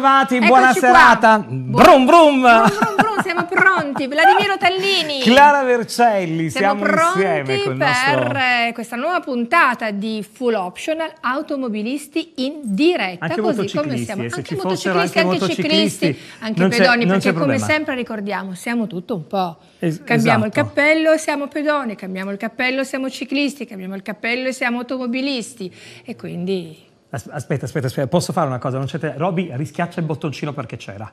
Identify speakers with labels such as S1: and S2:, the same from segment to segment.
S1: bentrovati, Eccoci buona qua. serata. Buon... Brum, brum. brum,
S2: brum siamo pronti. Vladimiro Tallini. Clara
S1: Vercelli, siamo, siamo pronti per nostro...
S2: Eh, questa nuova puntata di Full Optional Automobilisti in diretta, anche così come siamo eh,
S3: anche motociclisti, anche, motociclisti, anche, pedoni, perché come problema. sempre
S2: ricordiamo, siamo tutto un po'. Es cambiamo esatto. il cappello, e siamo pedoni, cambiamo il cappello, e siamo ciclisti, cambiamo il cappello e siamo automobilisti e quindi
S1: Aspetta, aspetta, aspetta, posso fare una cosa? Non c'è te... Roby, rischiaccia il bottoncino perché c'era.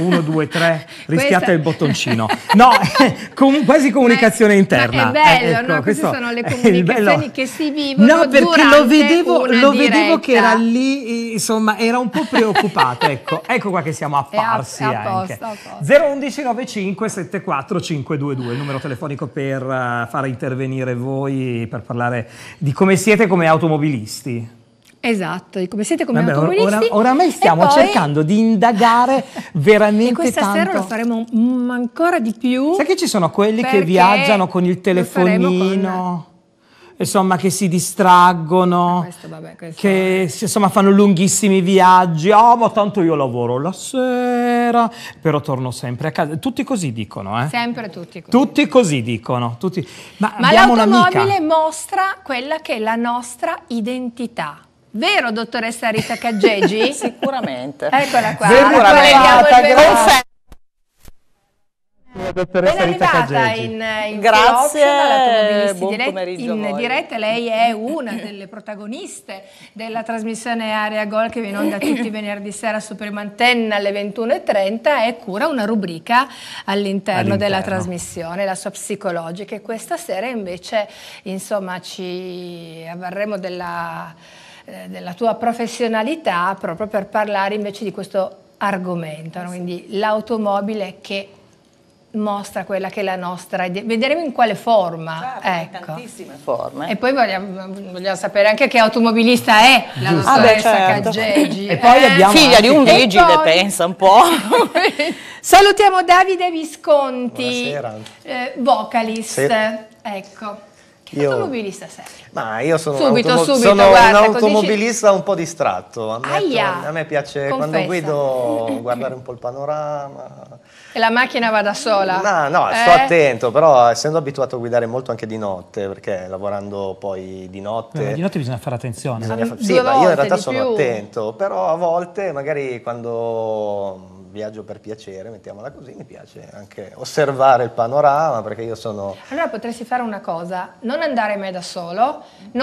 S1: Uno, due, tre, rischiate il bottoncino. No, com- quasi comunicazione ma, interna. Ma è bello, eh, ecco, no? Queste sono le comunicazioni
S2: che si vivono No, perché lo vedevo, lo vedevo che era
S1: lì, insomma, era un po' preoccupato. ecco, ecco qua che siamo apparsi a, a anche. Posto, 011 95 74 522, il numero telefonico per uh, far intervenire voi, per parlare di come siete come automobilisti.
S2: Esatto, come siete come Vabbè, automobilisti. Or- oramai stiamo poi... cercando
S1: di indagare veramente e questa tanto. sera lo faremo mm, ancora di più. Sai che ci sono quelli che viaggiano con il telefonino? insomma, che si distraggono,
S2: ah, questo, vabbè, questo
S1: che insomma, fanno lunghissimi viaggi. Oh, ma tanto io lavoro la sera, però torno sempre a casa. Tutti così dicono, eh?
S2: Sempre tutti così.
S1: Tutti così dicono. Tutti. Ma, ma l'automobile
S2: mostra quella che è la nostra identità. Vero, dottoressa Rita Caggeggi? Sicuramente. Eccola qua. Sicuramente. Confermo.
S4: Dottoressa ben Rita Caggeggi. In,
S2: in Grazie, buon pomeriggio in diretta. Lei è una delle protagoniste della trasmissione Area Gol che viene inonda tutti i venerdì sera su Prima Antenna alle 21.30 e cura una rubrica all'interno all della trasmissione, la sua psicologica. E questa sera invece, insomma, ci avverremo della eh, della tua professionalità proprio per parlare invece di questo argomento, no? quindi l'automobile che mostra quella che è la nostra idea. Vedremo in quale forma. Certo, ecco. tantissime
S4: forme. E poi
S2: vogliamo, vogliamo, sapere anche che automobilista è la dottoressa ah, beh, certo. E poi eh, abbiamo figlia di un vigile, poi... pensa un po'. Salutiamo Davide Visconti, eh, vocalist. Sì. Ecco. Che io... automobilista sei?
S5: Ma io sono, subito, automo... subito, sono guarda, un automobilista un po' distratto. Ammetto, a me piace Confessa. quando guido guardare un po' il panorama.
S2: E la macchina va da sola? No, no, eh? sto attento,
S5: però essendo abituato a guidare molto anche di notte, perché lavorando poi di notte... Beh, di
S1: notte bisogna fare attenzione.
S3: Bisogna fa... Sì, ma io in realtà sono più. attento,
S5: però a volte magari quando viaggio per piacere, mettiamola così, mi piace anche osservare il panorama perché io sono...
S2: Allora potresti fare una cosa, non andare mai da solo,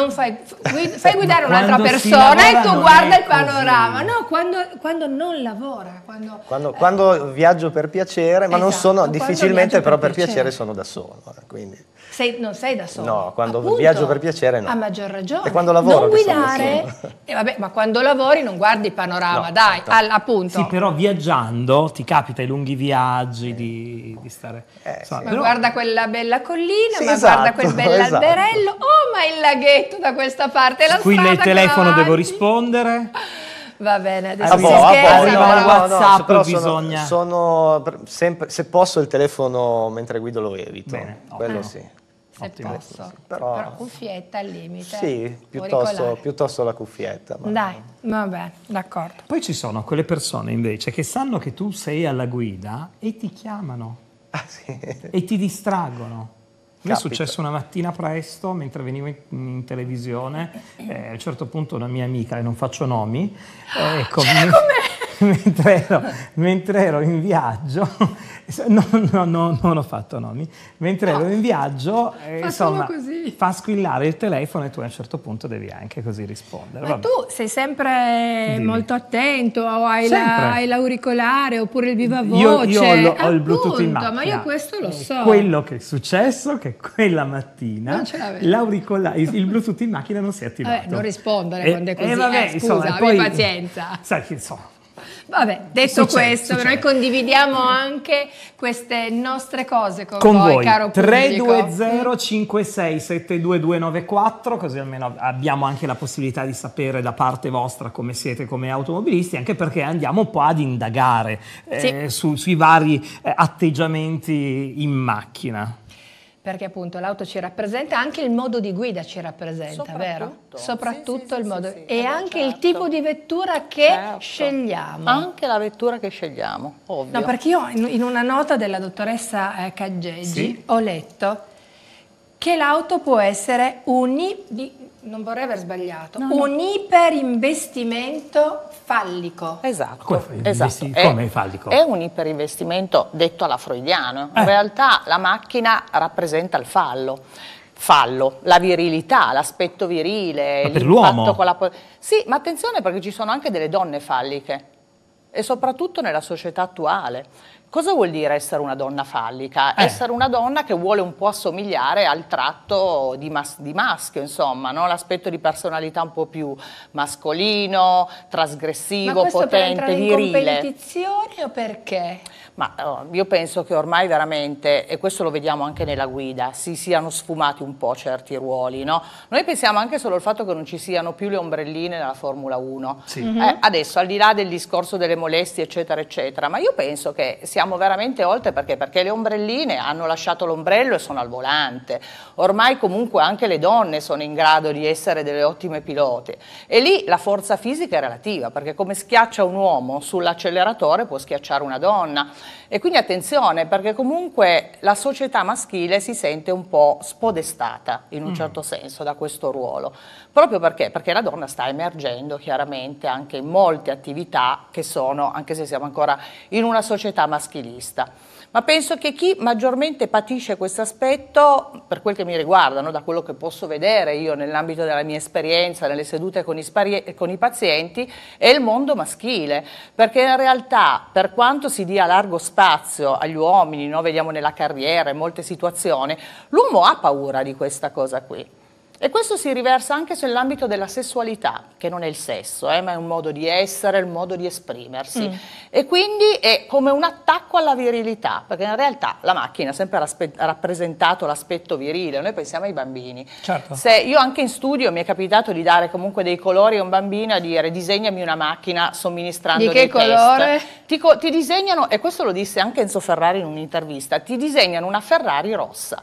S2: fai, fai, guidare un'altra persona e tu guarda il panorama, no, quando, quando non lavora. Quando,
S5: quando, eh, quando, viaggio per piacere, ma esatto, non sono, difficilmente però per piacere. piacere sono da solo. Eh, quindi
S2: sei, non sei da solo. No,
S5: quando Appunto, viaggio per piacere no. A
S2: maggior ragione. E quando lavoro. Non guidare, eh, vabbè, ma quando lavori non guardi il panorama, no, dai, certo. al, appunto. Sì,
S1: però viaggiando ti capita i lunghi viaggi eh. di, di, stare... Eh, so, sì. però... guarda
S2: quella bella collina, sì, ma esatto, guarda quel bell'alberello, esatto. oh ma il laghetto da questa parte, la Qui nel telefono davanti. devo
S1: rispondere.
S2: Va bene, adesso ah, boh, si ah, boh, scherza, boh, no, no, WhatsApp no, bisogna.
S5: Sono, sono sempre, se posso il telefono mentre guido lo evito. Bene, Quello okay. sì
S2: se Ottimo. posso. Però, Però, cuffietta al limite. Sì, piuttosto,
S1: piuttosto la cuffietta.
S2: Ma... Dai, vabbè,
S1: d'accordo. Poi ci sono quelle persone invece che sanno che tu sei alla guida
S2: e ti chiamano
S1: ah, sì. e ti distraggono. Mi è successo una mattina presto, mentre venivo in, in televisione, eh, a un certo punto una mia amica, e non faccio nomi, eh, ecco, cioè, mi, mentre, ero, mentre, ero, in viaggio, no, no, no, non ho fatto nomi, mentre ero in viaggio, eh, insomma, fa squillare il telefono e tu a un certo punto devi anche così rispondere. Ma Vabbè. tu
S2: sei sempre Dimmi. molto attento, o hai, la, hai, l'auricolare oppure il viva voce. Io, io ho, ho il Bluetooth in macchina. Ma io questo lo so. Quello
S1: che è successo è che quella mattina l'auricolare, il Bluetooth in macchina non si è attivato. Eh, non rispondere quando è così, eh, vabbè, eh, scusa, insomma, poi, pazienza. Sai che insomma
S2: Vabbè, detto succede, questo, succede. noi condividiamo anche queste nostre cose con, con voi, voi, caro
S1: 320-56-72294, così almeno abbiamo anche la possibilità di sapere da parte vostra come siete come automobilisti, anche perché andiamo un po' ad indagare eh, sì. su, sui vari eh, atteggiamenti in macchina
S2: perché appunto l'auto ci rappresenta, anche il modo di guida ci rappresenta, Soprattutto. vero? Soprattutto sì, il sì, modo sì, e eh anche certo. il tipo di vettura che certo. scegliamo. Anche la vettura che
S4: scegliamo, ovvio. No, perché
S2: io in una nota della dottoressa eh, Caggeggi ho letto che l'auto può essere uni, non vorrei aver sbagliato, no,
S4: un no. iperinvestimento fallico. Esatto, come, esatto. come è,
S1: fallico? È un
S4: iperinvestimento detto alla freudiana, in eh. realtà la macchina rappresenta il fallo. Fallo, la virilità, l'aspetto virile, l'impatto con la... Sì, ma attenzione perché ci sono anche delle donne falliche e soprattutto nella società attuale. Cosa vuol dire essere una donna fallica? Eh. Essere una donna che vuole un po' assomigliare al tratto di, mas di maschio, insomma, no? l'aspetto di personalità un po' più mascolino, trasgressivo, potente, virile. per in
S2: competizione
S4: o perché? ma oh, io penso che ormai veramente, e questo lo vediamo anche nella guida, si siano sfumati un po' certi ruoli. No? Noi pensiamo anche solo al fatto che non ci siano più le ombrelline nella Formula 1. Sì. Mm -hmm. eh, mhm. adesso, al di là del discorso delle molestie, eccetera, eccetera, ma io penso che siamo veramente oltre perché? Perché le ombrelline hanno lasciato l'ombrello e sono al volante. Ormai comunque anche le donne sono in grado di essere delle ottime pilote. E lì la forza fisica è relativa, perché come schiaccia un uomo sull'acceleratore può schiacciare una donna. E quindi attenzione perché comunque la società maschile si sente un po' spodestata in un mm. certo senso da questo ruolo, proprio perché? perché la donna sta emergendo chiaramente anche in molte attività che sono, anche se siamo ancora in una società maschilista ma penso che chi maggiormente patisce questo aspetto, per quel che mi riguarda, no, da quello che posso vedere io nell'ambito della mia esperienza, nelle sedute con i, con i, pazienti, è il mondo maschile, perché in realtà per quanto si dia largo spazio agli uomini, no, vediamo nella carriera, in molte situazioni, l'uomo ha paura di questa cosa qui. E questo si riversa anche sull'ambito della sessualità, che non è il sesso, eh, ma è un modo di essere, un modo di esprimersi. Mm. E quindi è come un attacco alla virilità, perché in realtà la macchina ha sempre rappresentato l'aspetto virile, noi pensiamo ai bambini. Certo. Se io anche in studio mi è capitato di dare comunque dei colori a un bambino e dire disegnami una macchina somministrando di che dei colore? Ti, co ti disegnano, e questo lo disse anche Enzo Ferrari in un'intervista, ti disegnano una Ferrari rossa.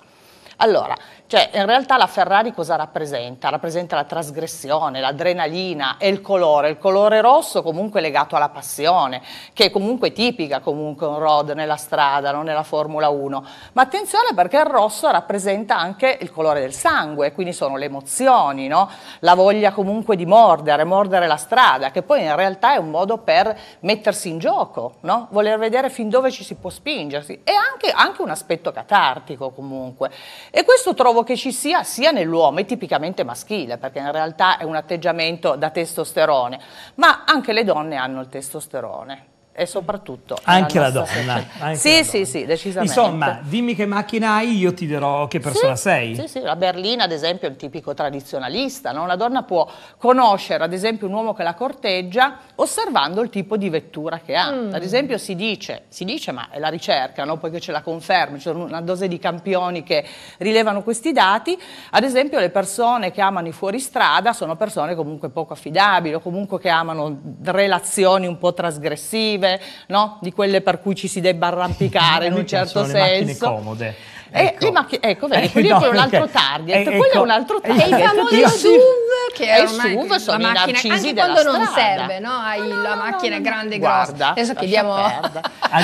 S4: Allora, cioè, in realtà la Ferrari cosa rappresenta? Rappresenta la trasgressione, l'adrenalina e il colore. Il colore rosso comunque legato alla passione, che è comunque tipica comunque un road nella strada, non nella Formula 1. Ma attenzione perché il rosso rappresenta anche il colore del sangue, quindi sono le emozioni, no? la voglia comunque di mordere, mordere la strada, che poi in realtà è un modo per mettersi in gioco, no? voler vedere fin dove ci si può spingersi. E anche, anche un aspetto catartico comunque. E questo trovo trovo che ci sia sia nell'uomo, è tipicamente maschile, perché in realtà è un atteggiamento da testosterone, ma anche le donne hanno il testosterone e soprattutto anche la donna. Anche sì, la sì, donna. sì, decisamente. Insomma,
S1: dimmi che macchina hai, io ti dirò che persona sì, sei. Sì, sì,
S4: la berlina, ad esempio, è un tipico tradizionalista. No? Una donna può conoscere, ad esempio, un uomo che la corteggia osservando il tipo di vettura che ha. Mm. Ad esempio, si dice, si dice, ma è la ricerca, no? poiché ce la conferma, c'è una dose di campioni che rilevano questi dati. Ad esempio, le persone che amano i fuoristrada sono persone comunque poco affidabili o comunque che amano relazioni un po' trasgressive cose, no? Di quelle per cui ci si debba arrampicare in un certo senso. Le macchine comode. Eh, eh ecco. ecco, vedi, eh, quello no, è un altro target, eh, quello è ecco. un altro eh, target. E il famoso SUV,
S2: che è eh, SUV, sono la macchina, anche quando non strada. serve, no? Hai no, la macchina no, grande, e grossa. Adesso chiediamo a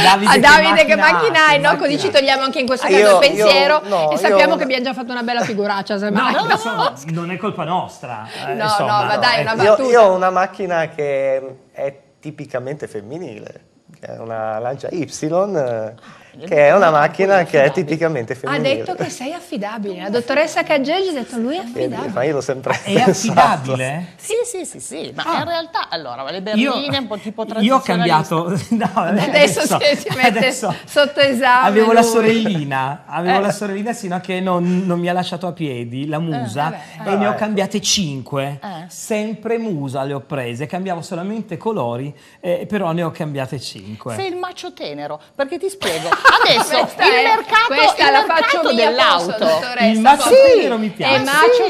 S1: Davide, a Davide che, macchina hai, no? Così ci
S2: togliamo anche in questo ah, caso io, il pensiero io, e sappiamo io... che abbiamo già fatto una bella figuraccia. Se ma no,
S1: non è colpa nostra. no, no, ma dai,
S5: una battuta. Io ho una macchina che è tipicamente femminile, che è una lancia Y eh,
S2: che è una macchina
S5: che è tipicamente femminile. Ha detto che sei
S2: affidabile, la dottoressa Caggeggi ha detto lui è affidabile.
S1: Ma io l'ho sempre ah, È affidabile?
S4: Sì, sì, sì, sì, ma ah. in realtà, allora, le berline un po' tipo tradizionali. Io ho cambiato, no, adesso, adesso si mette adesso. sotto esame.
S2: Avevo lui. la sorellina,
S1: avevo eh. la sorellina sino a che non, non, mi ha lasciato a piedi, la eh, musa, eh, vabbè, eh. e ne ho cambiate cinque, eh. sempre musa le ho prese, cambiavo solamente colori, eh, però ne ho cambiate cinque. Sei il
S4: macio tenero, perché ti spiego... Adesso questa il è, mercato, questa il la mercato faccio dell'auto. Il mazzo sì, tenero mi piace.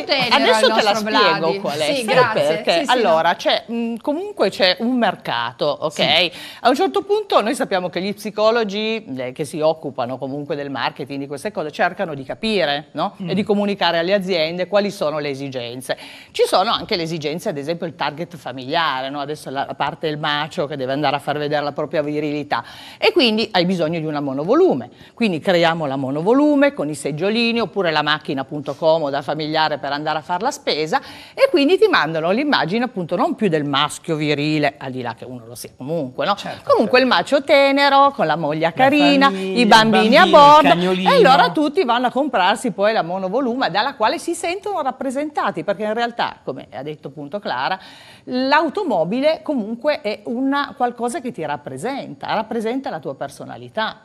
S4: Eh, sì. Adesso te la spiego Vladi. qual è. Sì, perché? allora, no. c'è, mh, mm, comunque c'è un mercato, ok? A un certo punto noi sappiamo che gli psicologi eh, che si occupano comunque del marketing, di queste cose, cercano di capire no? mm. e di mm. comunicare alle aziende quali sono le esigenze. Ci sono anche le esigenze, ad esempio, il target familiare, no? adesso la, la parte del macio che deve andare a far vedere la propria virilità e quindi hai bisogno di una monopolizzazione monovolume. Quindi creiamo la monovolume con i seggiolini oppure la macchina appunto comoda, familiare per andare a fare la spesa e quindi ti mandano l'immagine appunto non più del maschio virile, al di là che uno lo sia comunque, no? Certo, comunque certo. il macio tenero con la moglie carina, la famiglia, i bambini, bambini a bordo e allora tutti vanno a comprarsi poi la monovolume dalla quale si sentono rappresentati perché in realtà, come ha detto appunto Clara, l'automobile comunque è una qualcosa che ti rappresenta, rappresenta la tua personalità.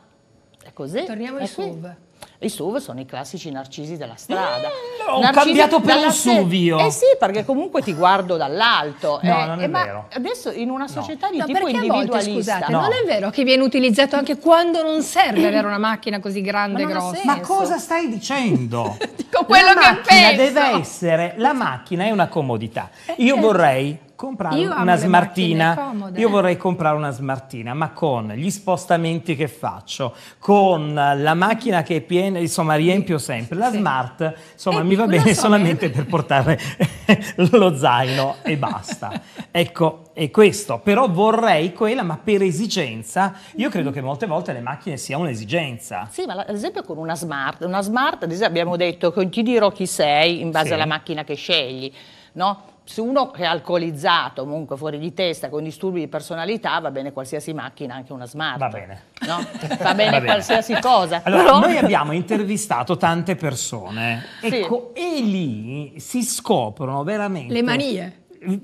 S4: È così. Torniamo ai eh SUV. I SUV sono i classici narcisi della strada. Mm, ho narcisi cambiato per un SUV io. Eh sì, perché comunque ti guardo dall'alto. No, eh, non è eh, vero. adesso in una società no. di no, tipo individualista. Volte, scusate, no. non è
S2: vero che viene utilizzato anche quando non serve avere una macchina così grande e grossa. Ma
S4: cosa stai dicendo?
S1: Dico quello la che penso. deve essere, la macchina è una comodità. Eh, io vorrei comprare Io una smartina. Io vorrei comprare una smartina, ma con gli spostamenti che faccio, con la macchina che è piena, insomma riempio sempre, la sì. smart, insomma e mi va bene solamente eh. per portare lo zaino e basta. ecco, è questo, però vorrei quella, ma per esigenza, io credo mhm. che molte volte le macchine siano un'esigenza.
S4: Sì, ma ad esempio con una smart, una smart, ad esempio abbiamo detto che ti dirò chi sei in base sì. alla macchina che scegli, no? se uno è alcolizzato, comunque fuori di testa, con disturbi di personalità, va bene qualsiasi macchina, anche una smart. Va bene. No? Va, bene va bene qualsiasi cosa. Allora, Però... noi abbiamo
S1: intervistato tante persone. Sì. Ecco, e lì si scoprono veramente... Le manie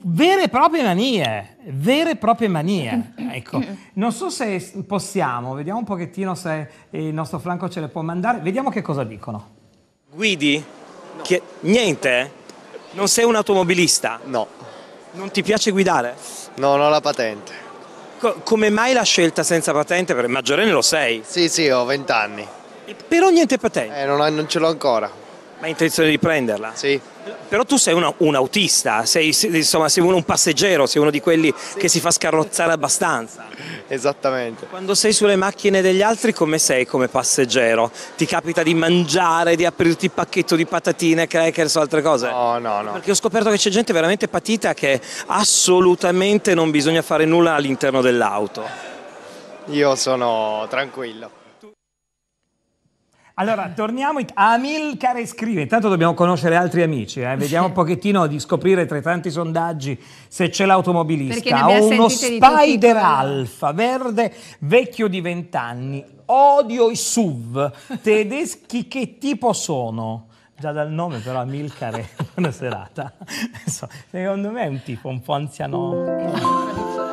S1: vere e proprie manie, vere e proprie manie. Ecco, non so se possiamo, vediamo un pochettino se il nostro Franco ce le può mandare, vediamo che cosa dicono. Guidi? No. Che, niente? Eh? Non sei un automobilista? No. Non ti piace guidare? No, non ho la patente. Co come mai la scelta senza patente? Perché maggiorenne lo sei. Sì, sì, ho 20 anni. Però niente patente. Eh, non, ho, non ce l'ho ancora. Ma hai intenzione di prenderla? Sì. Però tu sei una, un autista, sei, insomma, sei uno, un passeggero, sei uno di quelli sì. che si fa scarrozzare abbastanza. Esattamente. Quando sei sulle macchine degli altri come sei come passeggero? Ti capita di mangiare, di aprirti il pacchetto di patatine, crackers o altre cose? No, no, no. Perché ho scoperto che c'è gente veramente patita che assolutamente non bisogna fare nulla all'interno dell'auto. Io sono tranquillo. Allora, torniamo a Amilcare scrive, intanto dobbiamo conoscere altri amici, eh? vediamo un pochettino di scoprire tra i tanti sondaggi se c'è l'automobilista. Ho uno Spider Alfa, verde, vecchio di vent'anni. odio i SUV, tedeschi che tipo sono? Già dal nome però Amilcare, buona serata. Secondo me è un tipo un po'
S2: anziano.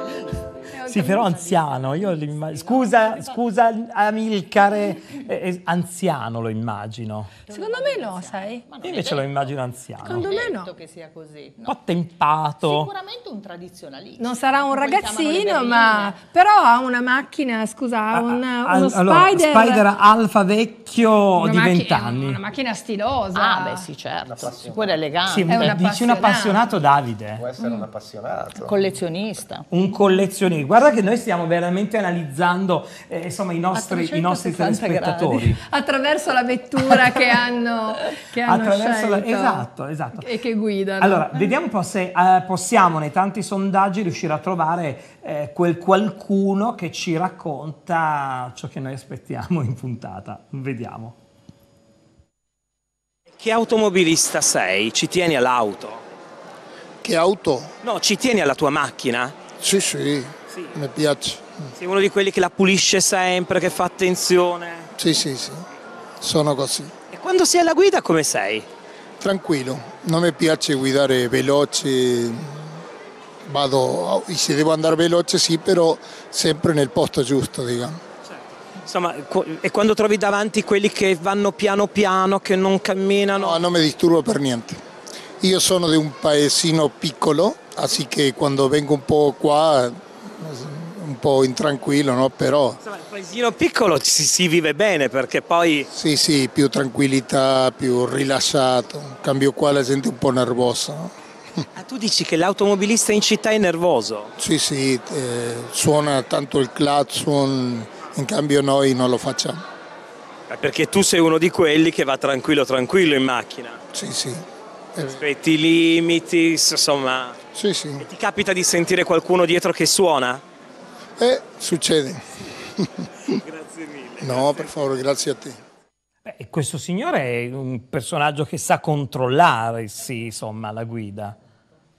S2: Sì,
S1: però anziano. Immag... scusa, scusa Amilcare, eh, eh, anziano lo immagino.
S2: Secondo me
S4: no, sai? Io invece
S1: lo immagino anziano. Secondo
S4: me no. che sia così. Un
S1: po' tempato.
S4: Sicuramente un tradizionalista. Non sarà un ragazzino, ma
S2: però ha una macchina, scusa,
S4: ah, un, ah, uno allora, spider. spider
S1: alfa vecchio una di vent'anni. Una
S4: macchina stilosa. Ah, beh, sì, certo. Sicuro elegante. Sì, una eh, dici un appassionato
S1: Davide. Può essere un appassionato.
S4: Collezionista.
S1: Un collezionista. Guarda Guarda che noi stiamo veramente analizzando eh, insomma, i nostri, i nostri telespettatori. Gradi.
S2: Attraverso la vettura che hanno, che hanno la, esatto, esatto. E che guidano. Allora, vediamo
S1: un po' se eh, possiamo nei tanti sondaggi riuscire a trovare eh, quel qualcuno che ci racconta ciò che noi aspettiamo in puntata. Vediamo. Che automobilista sei? Ci tieni all'auto? Che auto? No, ci tieni alla tua macchina? Sì, sì. Sì. Mi piace. Sei uno di quelli che la pulisce sempre, che fa attenzione. Sì, sì, sì. Sono così. E quando sei alla guida come sei? Tranquillo. Non mi piace guidare veloce. Vado, se devo andare veloce sì, però sempre nel posto giusto, diciamo. Certo. Insomma, e quando trovi davanti quelli che vanno piano piano, che non camminano? No, non mi disturbo per niente. Io sono di un paesino piccolo, así che quando vengo un po' qua un po' intranquillo, no? però... Insomma, un paesino piccolo si, si, vive bene perché poi... Sì, sì, più tranquillità, più rilasciato, cambio qua la gente è un po' nervosa. No? Ah, tu dici che l'automobilista in città è nervoso? Sì, sì, eh, suona tanto il claxon, in cambio noi non lo facciamo. Eh, perché tu sei uno di quelli che va tranquillo tranquillo in macchina. Sì, sì. Aspetti i limiti, insomma. Sì, sì. E ti capita di sentire qualcuno dietro che suona? E eh, succede. Grazie mille. No, per favore, grazie a te. Beh, questo signore è un personaggio che sa controllarsi, insomma, la guida.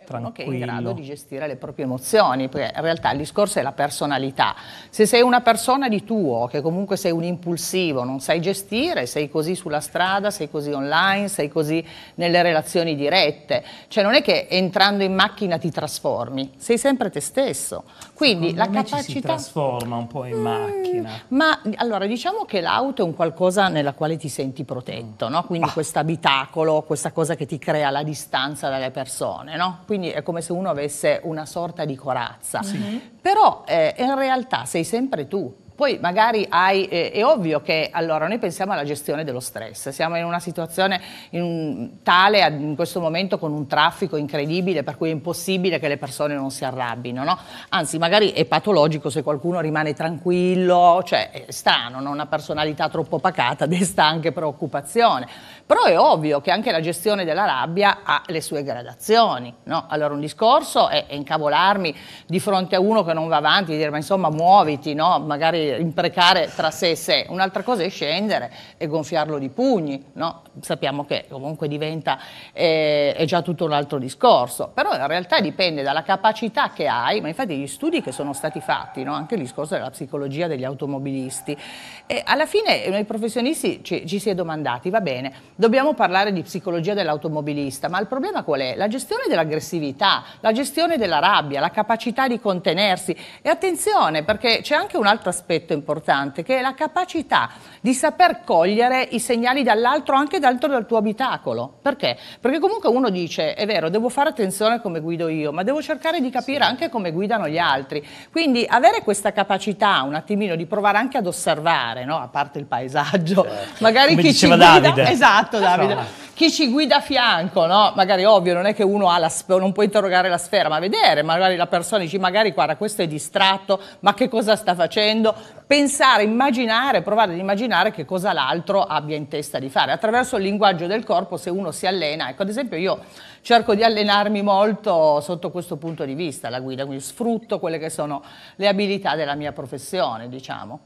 S1: Tranquillo. Che è in grado di
S4: gestire le proprie emozioni, perché in realtà il discorso è la personalità. Se sei una persona di tuo, che comunque sei un impulsivo, non sai gestire, sei così sulla strada, sei così online, sei così nelle relazioni dirette, cioè non è che entrando in macchina ti trasformi, sei sempre te stesso. Quindi Secondo la capacità... si trasforma un po' in mm, macchina. Ma allora diciamo che l'auto è un qualcosa nella quale ti senti protetto, mm. no? Quindi ah. questo abitacolo, questa cosa che ti crea la distanza dalle persone, no? Quindi è come se uno avesse una sorta di corazza. Sì. Però eh, in realtà sei sempre tu poi magari hai, eh, è ovvio che allora noi pensiamo alla gestione dello stress, siamo in una situazione in, tale in questo momento con un traffico incredibile per cui è impossibile che le persone non si arrabbino, no? anzi magari è patologico se qualcuno rimane tranquillo, cioè è strano, non ha una personalità troppo pacata, desta anche preoccupazione però è ovvio che anche la gestione della rabbia ha le sue gradazioni. No? Allora un discorso è, è, incavolarmi di fronte a uno che non va avanti, dire ma insomma muoviti, no? magari imprecare tra sé e sé. Un'altra cosa è scendere e gonfiarlo di pugni. No? Sappiamo che comunque diventa, eh, è già tutto un altro discorso. Però in realtà dipende dalla capacità che hai, ma infatti gli studi che sono stati fatti, anche il discorso della psicologia degli automobilisti, e alla fine noi professionisti ci, ci si è domandati, va bene, dobbiamo parlare di psicologia dell'automobilista, ma il problema qual è? La gestione dell'aggressività, la gestione della rabbia, la capacità di contenersi e attenzione perché c'è anche un altro aspetto importante che è la capacità di saper cogliere i segnali dall'altro, anche dall'altro dal tuo abitacolo. Perché? Perché comunque uno dice, è vero, devo fare attenzione come guido io, ma devo cercare di capire sì. anche come guidano gli altri. Quindi avere questa capacità un attimino di provare anche ad osservare, no? a parte il paesaggio, certo. magari come chi ci guida... Davide. Esatto, Davide. No chi ci guida a fianco, no? Magari ovvio, non è che uno la, non può interrogare la sfera, ma vedere, magari la persona dice, magari guarda, questo è distratto, ma che cosa sta facendo? pensare, immaginare, provare ad immaginare che cosa l'altro abbia in testa di fare. Attraverso il linguaggio del corpo, se uno si allena, ecco, ad esempio io cerco di allenarmi molto sotto questo punto di vista, la guida, quindi sfrutto quelle che sono le abilità della mia professione, diciamo.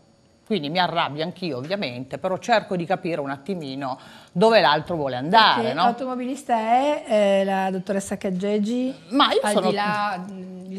S4: Quindi mi arrabbio anch'io ovviamente, però cerco di capire un attimino dove l'altro vuole andare. Che no?
S2: L'automobilista è eh, la dottoressa Caggeggi? Ma io Al sono... Di là, mm,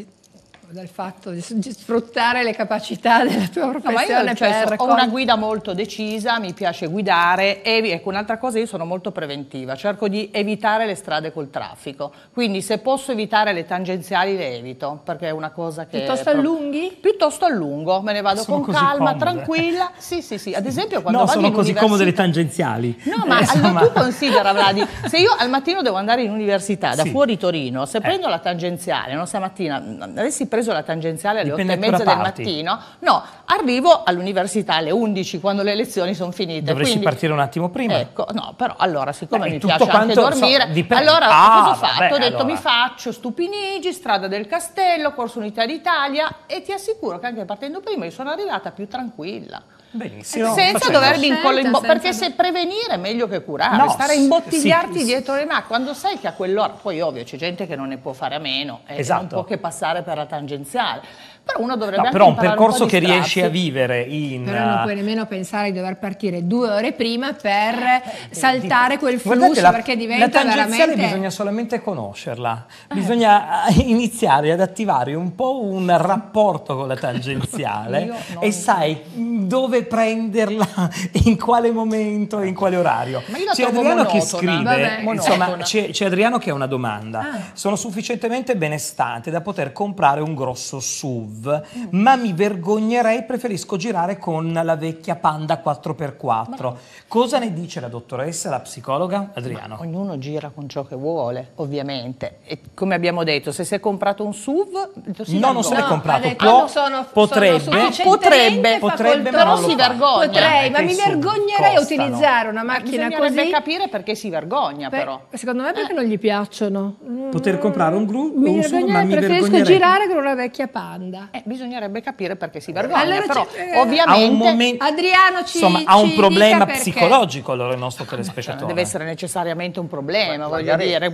S2: dal fatto di, di, sfruttare le capacità della tua professione. No, cioè, per... Ho una
S4: guida molto decisa, mi piace guidare e ecco un'altra cosa, io sono molto preventiva, cerco di evitare le strade col traffico, quindi se posso evitare le tangenziali le evito, perché è una cosa che... Piuttosto pro... allunghi? Piuttosto allungo, me ne vado sono con calma, comode. tranquilla. Sì, sì, sì, ad esempio quando... No, sono così comode le
S1: tangenziali. No, ma eh, allora,
S4: tu considera, Vladi, se io al mattino devo andare in università da sì. fuori Torino, se eh. prendo la tangenziale, no, stamattina, mm, avessi preso preso la tangenziale alle Dipende 8 e mezza del mattino, no, arrivo all'università alle 11 quando le lezioni sono finite. Dovresti quindi,
S1: partire un attimo prima. Ecco,
S4: no, però allora siccome Beh, mi piace anche dormire, so, dipende. allora ah, cosa ho fatto? Vabbè, ho detto allora. mi faccio Stupinigi, Strada del Castello, Corso Unità d'Italia e ti assicuro che anche partendo prima io sono arrivata più tranquilla. Benissimo. Senza dovermi incollare in perché se prevenire è meglio che curare, no, stare a imbottigliarti sì, dietro le mani, quando sai che a quell'ora, poi ovvio c'è gente che non ne può fare a meno, eh, esatto. non può che passare per la tangenziale tangenciale. Però uno dovrebbe no, però un percorso un che strati. riesci a
S1: vivere in... Però non puoi eh,
S2: nemmeno pensare di dover partire due ore prima per eh, saltare quel flusso la, perché diventa la veramente... bisogna
S1: solamente conoscerla, eh. bisogna eh. iniziare ad attivare un po' un rapporto con la tangenziale e sai dove prenderla, in quale momento, in quale orario. C'è Adriano monotona. che scrive, Vabbè, insomma c'è, Adriano che ha una domanda. Ah. Sono sufficientemente benestante da poter comprare un grosso SUV SUV, ma mi vergognerei, preferisco girare
S4: con la vecchia Panda 4x4. Ma... Cosa ne dice la dottoressa, la psicologa Adriano? Ma ognuno gira con ciò che vuole, ovviamente. E come abbiamo detto, se si è comprato un SUV, si no, non se l'è comprato, detto, può, sono, potrebbe, sono potrebbe, potrebbe,
S2: ma non si vergogna. Potrei, ma mi vergognerei a utilizzare una macchina così. Bisognerebbe
S4: capire perché si vergogna, per, però.
S2: Secondo me perché eh. non
S4: gli piacciono. Poter comprare un, gru- mi un SUV, ma mi preferisco girare
S2: con una vecchia Panda. Eh, bisognerebbe capire perché si vergogna, allora, però eh, ovviamente... momento,
S4: Adriano ci, insomma, ha un problema psicologico
S1: allora il nostro ah, telespettatore.
S5: Deve
S4: essere necessariamente un problema, Ma, voglio magari... dire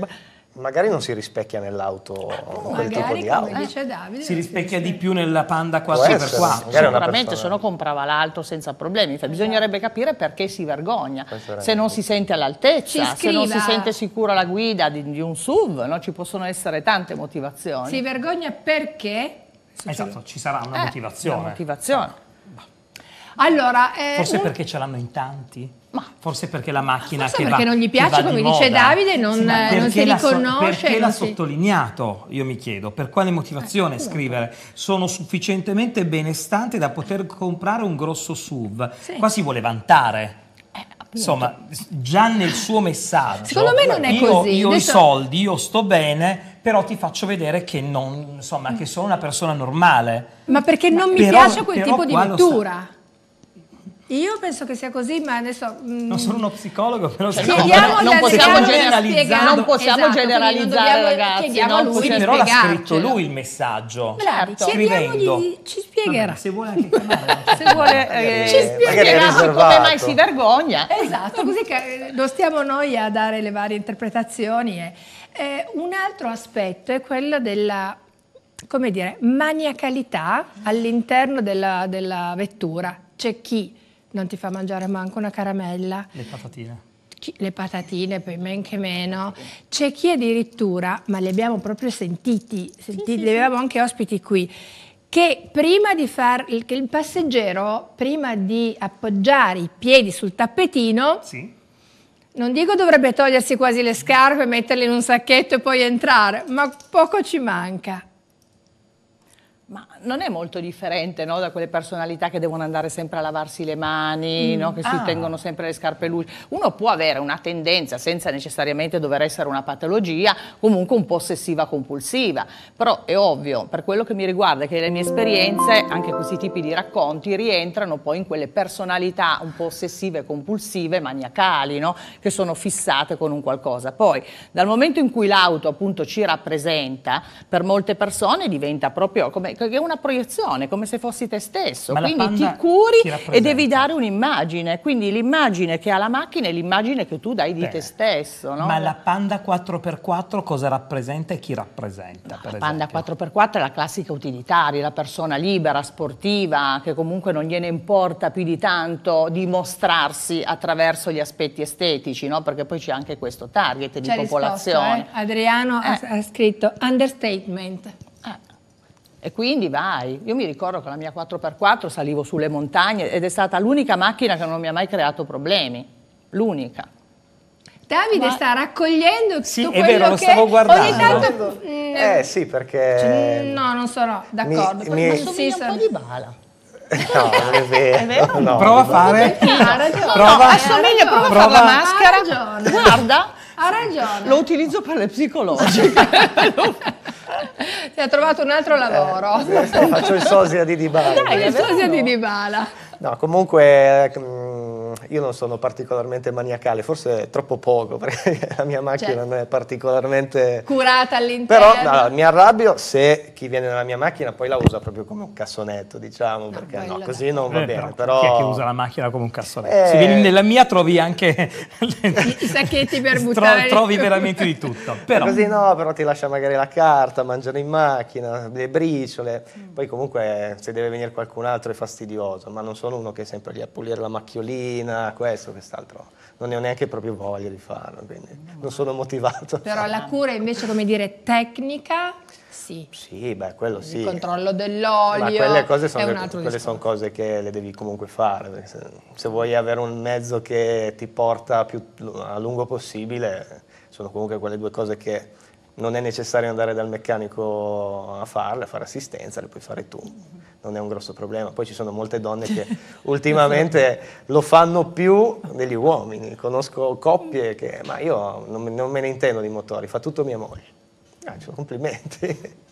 S5: magari non si rispecchia nell'auto oh, quel tipo di
S1: auto.
S4: dice eh. Davide, si
S1: rispecchia di più nella Panda 4x4.
S4: Sicuramente se no comprava l'alto senza problemi, cioè bisognerebbe esatto. capire perché si vergogna, se non si sente all'altezza, se non si sente sicura la guida di, di un SUV, no? ci possono essere tante motivazioni. Si
S2: vergogna perché
S4: Succede. Esatto, ci sarà una eh, motivazione. Una motivazione.
S2: Allora, eh, Forse un...
S1: perché ce l'hanno in tanti? Ma forse perché la macchina forse che perché va, non gli piace, come di dice Davide, non, sì, eh, non si riconosce. So, perché l'ha si... sottolineato, io mi chiedo, per quale motivazione eh, scrivere eh. sono sufficientemente benestante da poter comprare un grosso SUV? Sì. Qua si vuole vantare Insomma, già nel suo messaggio, secondo me non è io, così. Io ho Adesso... i soldi, io sto bene, però ti faccio vedere che, non, insomma, che sono una persona normale.
S2: Ma perché non mi però, piace quel tipo di lettura. Io penso che sia così, ma adesso. Mh... Mm, non sono
S1: uno psicologo, però cioè, no, no, non, possiamo
S2: generalizzare, non possiamo esatto, generalizzare, ragazzi. Chiediamo no, a lui sì, però l'ha scritto lui
S1: il messaggio. Certo. scrivendo.
S2: ci spiegherà. se vuole anche chiamare, se
S4: vuole, eh, ci spiegherà come mai si
S2: vergogna. Esatto, così che non eh, stiamo noi a dare le varie interpretazioni. Eh. Eh, un altro aspetto è quello della come dire, maniacalità all'interno della, della vettura. C'è chi non ti fa mangiare manco una caramella.
S1: Le patatine.
S2: Chi, le patatine, poi men che meno. C'è chi addirittura, ma li abbiamo proprio sentiti, sentiti sì, li sì, avevamo sì. anche ospiti qui, che prima di far, che il passeggero, prima di appoggiare i piedi sul tappetino, non dico dovrebbe togliersi quasi le scarpe, metterle in un sacchetto e poi entrare, ma poco ci manca.
S4: Ma non è molto differente no, da quelle personalità che devono andare sempre a lavarsi le mani, mm. no, che ah. si tengono sempre le scarpe luci. Uno può avere una tendenza, senza necessariamente dover essere una patologia, comunque un po' ossessiva compulsiva. Però è ovvio, per quello che mi riguarda, che le mie esperienze, anche questi tipi di racconti, rientrano poi in quelle personalità un po' ossessive, compulsive, maniacali, no, che sono fissate con un qualcosa. Poi, dal momento in cui l'auto appunto ci rappresenta, per molte persone diventa proprio come che è una proiezione, come se fossi te stesso. Ma Quindi ti curi e devi dare un'immagine. Quindi l'immagine che ha la macchina è l'immagine che tu dai di Bene. te stesso. No? Ma la
S1: Panda 4x4 cosa rappresenta e chi rappresenta? Per la Panda
S4: esempio? 4x4 è la classica utilitaria, la persona libera, sportiva, che comunque non gliene importa più di tanto di mostrarsi attraverso gli aspetti estetici, no? perché poi c'è anche questo target di popolazione. Risposto,
S2: eh? Adriano eh. ha scritto understatement.
S4: E quindi vai. Io mi ricordo che la mia 4x4 salivo sulle montagne ed è stata l'unica macchina che non mi ha mai creato problemi. L'unica.
S2: Davide Ma... sta raccogliendo tutto sì, quello è vero, lo stavo guardando. Tanto, eh, mm, eh
S5: sì, perché... Cioè,
S2: no, non sono d'accordo. Mi, mi... sì, un po' di bala.
S1: No, non è vero.
S5: È
S2: vero?
S1: No, prova a fare.
S2: Prova, no, assomiglia, prova a fare la
S4: maschera. Guarda. Ha ragione. Lo utilizzo per le psicologiche. si è
S2: trovato un altro lavoro. Eh, eh, faccio il sosia
S5: di Dybala. Dai,
S2: il sosia no? di Dybala.
S5: No, comunque eh, io non sono particolarmente maniacale, forse troppo poco, perché la mia macchina cioè, non è particolarmente...
S2: Curata all'interno. Però
S5: allora, mi arrabbio se chi viene nella mia macchina poi la usa proprio come un cassonetto, diciamo, no, perché no, così non va eh, bene. Però, però... Chi è che usa
S1: la macchina come un cassonetto? Eh, se vieni nella mia trovi anche...
S2: I, sacchetti per
S5: buttare... Tro, trovi veramente di tutto. Però... Così no, però ti lascia magari la carta, mangiare in macchina, le briciole, mm. poi comunque se deve venire qualcun altro è fastidioso, ma non sono uno che è sempre lì a pulire la macchiolina, cucina, questo, quest'altro. Non ne ho neanche proprio voglia di farlo, quindi non sono motivato. Però la
S2: cura invece, come dire, tecnica, sì. Sì,
S5: beh, quello sì. Il
S2: controllo dell'olio. Ma quelle cose sono, le, quelle sono
S5: cose che le devi comunque fare. Se, se, vuoi avere un mezzo che ti porta più a lungo possibile, sono comunque quelle due cose che non è necessario andare dal meccanico a farle, a fare assistenza, le puoi fare tu non è un grosso problema. Poi ci sono molte donne che ultimamente lo fanno più degli uomini. Conosco coppie che, ma io non, non me ne intendo di motori, fa tutto mia moglie. Ah, complimenti.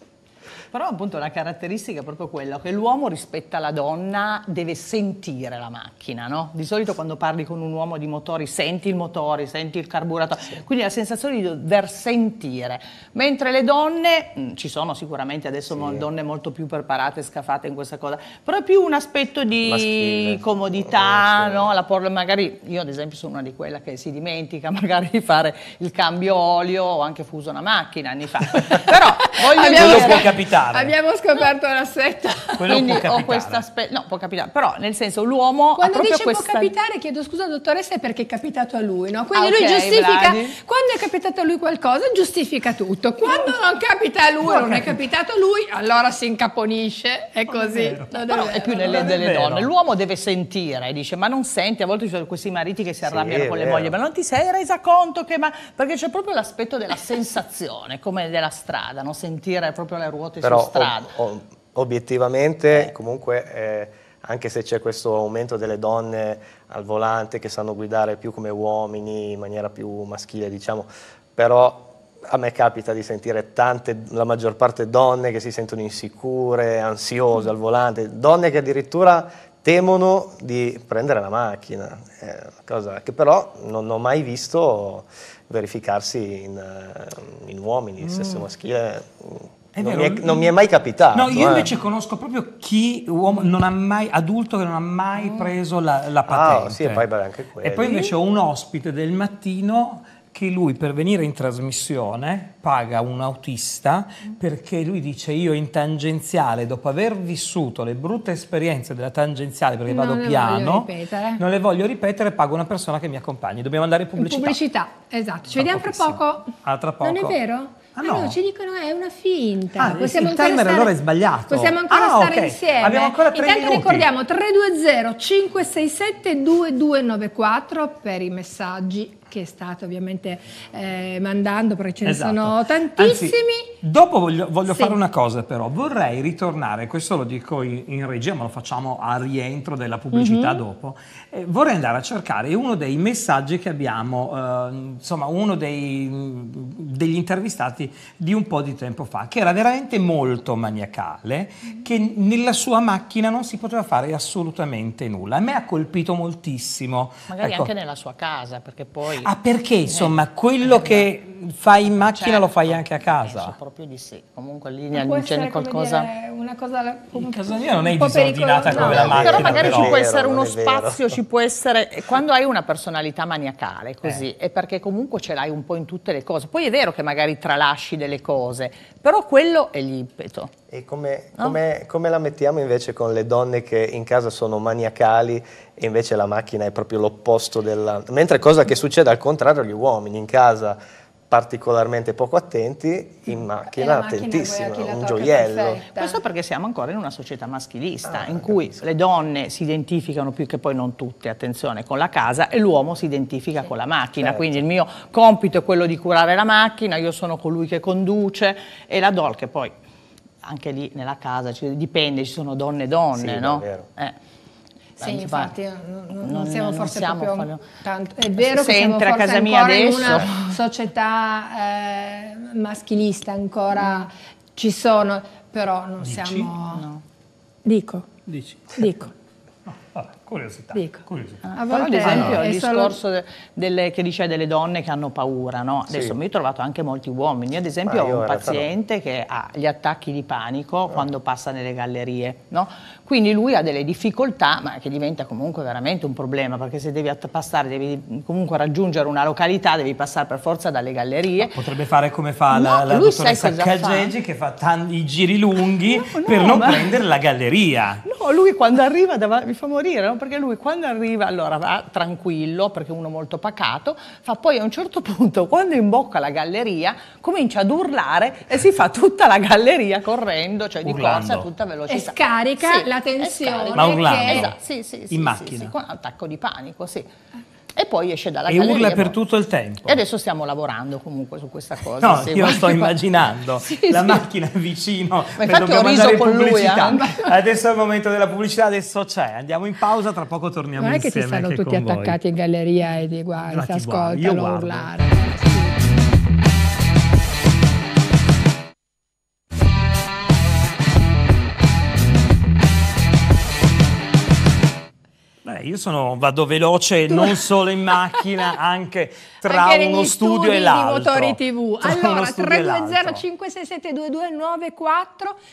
S4: Però appunto la caratteristica è proprio quella che l'uomo rispetta la donna, deve sentire la macchina, no? Di solito quando parli con un uomo di motori senti il motore, senti il carburatore, sì. quindi la sensazione di dover sentire. Mentre le donne, mh, mm, ci sono sicuramente adesso sì. donne molto più preparate, scafate in questa cosa, però è più un aspetto di Maschile. comodità, no? Por- magari io ad esempio sono una di quelle che si dimentica magari di fare il cambio olio o anche fuso una macchina anni fa. però voglio Abbiamo dire... può capitare capitare. Abbiamo scoperto no. la setta. Quello Quindi può ho questo aspetto. No, può capitare, però nel senso l'uomo Quando dice questa... può capitare,
S2: chiedo scusa dottoressa, è perché è capitato
S4: a lui, no? Quindi ah, lui okay, giustifica
S2: Vladi. quando è capitato a lui qualcosa, giustifica tutto. Quando non capita a lui, non è capitato a
S4: lui, allora si incaponisce, è non così. È vero. È, vero. è più nelle delle donne. L'uomo deve sentire, dice, ma non senti, a volte ci sono questi mariti che si arrabbiano sì, con le mogli, ma non ti sei resa conto che ma... perché c'è proprio l'aspetto della sensazione, come della strada, no? sentire proprio le ruote però strada.
S5: Ob- obiettivamente eh. comunque eh, anche se c'è questo aumento delle donne al volante che sanno guidare più come uomini in maniera più maschile diciamo, però a me capita di sentire tante, la maggior parte donne che si sentono insicure, ansiose mm. al volante, donne che addirittura temono di prendere la macchina, eh, cosa che però non ho mai visto verificarsi in, eh, in uomini, il mm. sesso maschile non mi, è, non, mi è, mai capitato. No, io eh. invece eh.
S1: conosco proprio chi uomo, non ha mai, adulto che non ha mai preso la, la patente. Ah, sì, e poi,
S5: anche quelli. E poi invece ho
S1: un ospite del mattino che lui per venire in trasmissione paga un autista perché lui dice io in tangenziale, dopo aver vissuto le brutte esperienze della tangenziale perché non vado piano, non le voglio ripetere, pago una persona che mi accompagni. Dobbiamo andare in pubblicità.
S2: pubblicità, esatto. Ci vediamo fra poco.
S1: Ah, tra poco. Non è vero?
S2: Ah, no. Ah, ci dicono è una finta. Ah, possiamo il timer stare... allora è
S1: sbagliato. Possiamo ancora ah, stare okay. insieme. Abbiamo ancora tre Intanto minuti. ricordiamo
S2: 320 567 2294 per i messaggi che state ovviamente eh, mandando, perché ce ne esatto. sono tantissimi. Anzi,
S1: dopo voglio, voglio sì. fare una cosa però, vorrei ritornare, questo lo dico in, in regia, ma lo facciamo al rientro della pubblicità mm-hmm. dopo, eh, vorrei andare a cercare uno dei messaggi che abbiamo, eh, insomma uno dei, degli intervistati di un po' di tempo fa, che era veramente molto maniacale, mm-hmm. che nella sua macchina non si poteva fare assolutamente nulla. A me ha colpito moltissimo. Magari ecco. anche nella
S4: sua casa, perché poi... Ah,
S1: perché insomma eh, quello che fai in macchina certo, lo fai anche a certo, casa? Penso proprio
S4: di sì. Comunque lì ne aggiunge
S2: qualcosa. una cosa in casa mia non è disordinata come no, la macchina. Però magari però. ci può essere uno
S4: spazio, ci può essere. Quando hai una personalità maniacale eh. così, eh. è perché comunque ce l'hai un po' in tutte le cose. Poi è vero che magari tralasci delle cose, però quello è l'impeto.
S5: E come, no? come, come, la mettiamo invece con le donne che in casa sono maniacali e invece la macchina è proprio l'opposto della... Mentre cosa che succede al contrario agli uomini in casa particolarmente poco attenti, in eh, macchina, macchina attentissima, un gioiello. Perfetta.
S4: Questo perché siamo ancora in una società maschilista, ah, in eh, cui capisco. le donne si identificano più che poi non tutte, attenzione, con la casa e l'uomo si identifica sì. con la macchina, certo. quindi il mio compito è quello di curare la macchina, io sono colui che conduce e la doll che poi anche lì nella casa, cioè, dipende, ci sono donne e donne, sì, no? È vero. Eh. Sì, infatti
S2: non, non siamo forse siamo proprio tanto, è vero se che siamo forse a casa mia adesso. in una società eh, maschilista ancora mm. ci sono, però non Dici? siamo... No. Dico. Dici. Dico. No. Curiosità. curiosità. A volte, ad esempio, il discorso
S4: solo... delle, che dice delle donne che hanno paura, no? Adesso sì. mi ho trovato anche molti uomini. Ad esempio, ho un paziente no. che ha gli attacchi di panico no. Ah. quando passa nelle gallerie, no? Quindi lui ha delle difficoltà, ma che diventa comunque veramente un problema, perché se devi passare, devi comunque raggiungere una località, devi passare per forza dalle gallerie. Ma potrebbe
S1: fare come fa la, la dottoressa Calgegi, che fa tanti, giri lunghi per non ma... prendere la galleria.
S4: No, lui quando arriva davanti, mi fa morire, no? perché lui quando arriva, allora va tranquillo perché è uno molto pacato, fa poi a un certo punto quando imbocca la galleria comincia ad urlare e si fa tutta la galleria correndo, cioè Urlando. di corsa a tutta velocità. E scarica sì, la tensione. Ma urlando, che... esatto, sì, sì, in macchina. con un attacco di panico, sì e poi esce dalla e galleria. E urla per
S1: tutto il tempo.
S4: E adesso stiamo lavorando comunque su questa cosa. No,
S1: io sto immaginando sì, la sì. macchina vicino, ma dobbiamo andare con pubblicità. Lui, eh? Adesso è il momento della pubblicità, adesso c'è, andiamo in pausa, tra poco torniamo insieme Non è che ti stanno tutti attaccati voi.
S2: in galleria e ti guardi, ti ascoltano urlare.
S1: io sono, vado veloce non solo in macchina, anche tra anche uno studio e l'altro. Motori TV. allora,
S2: 320-567-2294,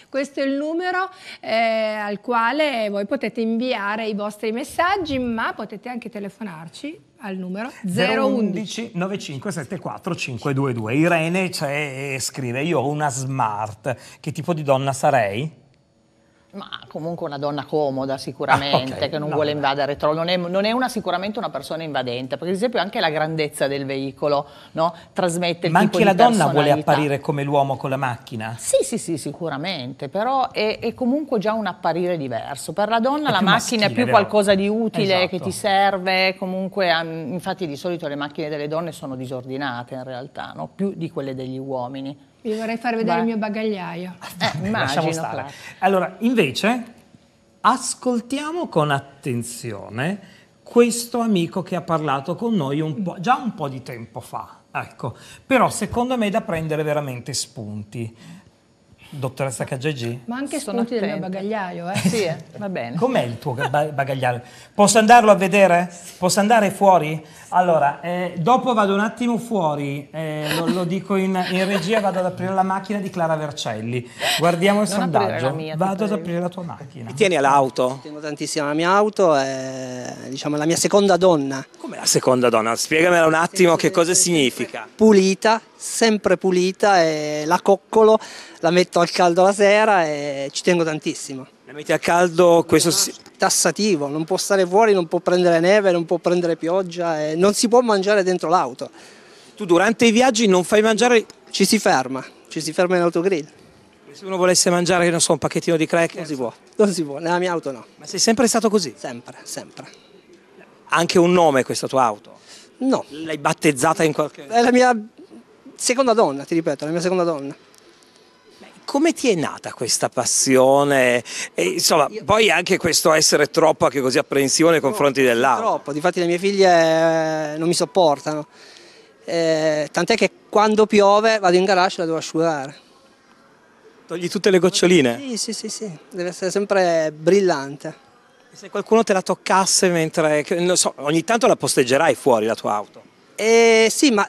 S2: questo è il numero eh, al quale voi potete inviare i vostri messaggi, ma potete anche telefonarci al numero 011
S1: 9574 522. Irene cioè, scrive: Io ho una smart. Che tipo di donna sarei?
S4: Ma comunque una donna comoda sicuramente, ah, okay. che non no, vuole invadere troppo, non è, non è una, sicuramente una persona invadente, perché ad esempio anche la grandezza del veicolo no? trasmette il Ma anche la donna vuole apparire
S1: come l'uomo con la macchina?
S4: Sì, sì, sì, sicuramente, però è, è comunque già un apparire diverso. Per la donna la macchina maschile, è più vero? qualcosa di utile, esatto. che ti serve, comunque infatti di solito le macchine delle donne sono disordinate in realtà, no? più di quelle degli uomini.
S2: Vi vorrei far vedere Vai. il mio bagagliaio. Ah, eh, Lasciamo stare.
S1: Claro. Allora, invece, ascoltiamo con attenzione questo amico che ha parlato con noi un già un po' di tempo fa. Ecco, però secondo me è da prendere veramente spunti. Dottoressa Caggeggi?
S2: Ma anche Sono spunti attenta. del mio bagagliaio, eh? sì, eh, va bene.
S1: Com'è il tuo bagagliaio? Posso andarlo a vedere? Posso andare fuori? Allora, eh, dopo vado un attimo fuori, eh, lo, lo, dico in, in, regia, vado ad aprire la macchina di Clara Vercelli. Guardiamo il non sondaggio.
S3: Mia, vado ad aprire la tua macchina. Mi tieni all'auto? Tengo tantissimo la mia auto, è diciamo, la mia seconda donna.
S1: Come la seconda donna? Spiegamela un attimo che cosa significa.
S3: Pulita, sempre pulita, la coccolo, la metto al caldo la sera e ci tengo tantissimo mette
S1: a caldo questo...
S3: Tassativo, non può stare fuori, non può prendere neve, non può prendere pioggia, eh, non si può mangiare dentro l'auto. Tu durante i viaggi non fai mangiare... Ci si ferma, ci si ferma in autogrill. Se uno volesse mangiare, non so, un pacchettino di crack... Non si può, non si può, nella mia auto no. Ma sei sempre stato così? Sempre, sempre.
S1: Anche un nome questa tua auto? No. L'hai battezzata in qualche...
S3: È la mia seconda donna, ti ripeto, la mia seconda donna. Come ti è nata
S1: questa passione? E, insomma, Io... poi anche questo essere troppo anche così apprensivo nei confronti no, dell'auto.
S3: Troppo, difatti le mie figlie eh, non mi sopportano. Eh, tant'è che quando piove vado in garage e la devo asciugare. Togli tutte le
S1: goccioline?
S3: Sì, sì, sì, sì. deve essere sempre brillante. Se qualcuno te la toccasse
S1: mentre... Non So, ogni tanto la posteggerai fuori la tua auto?
S3: Eh, sì, ma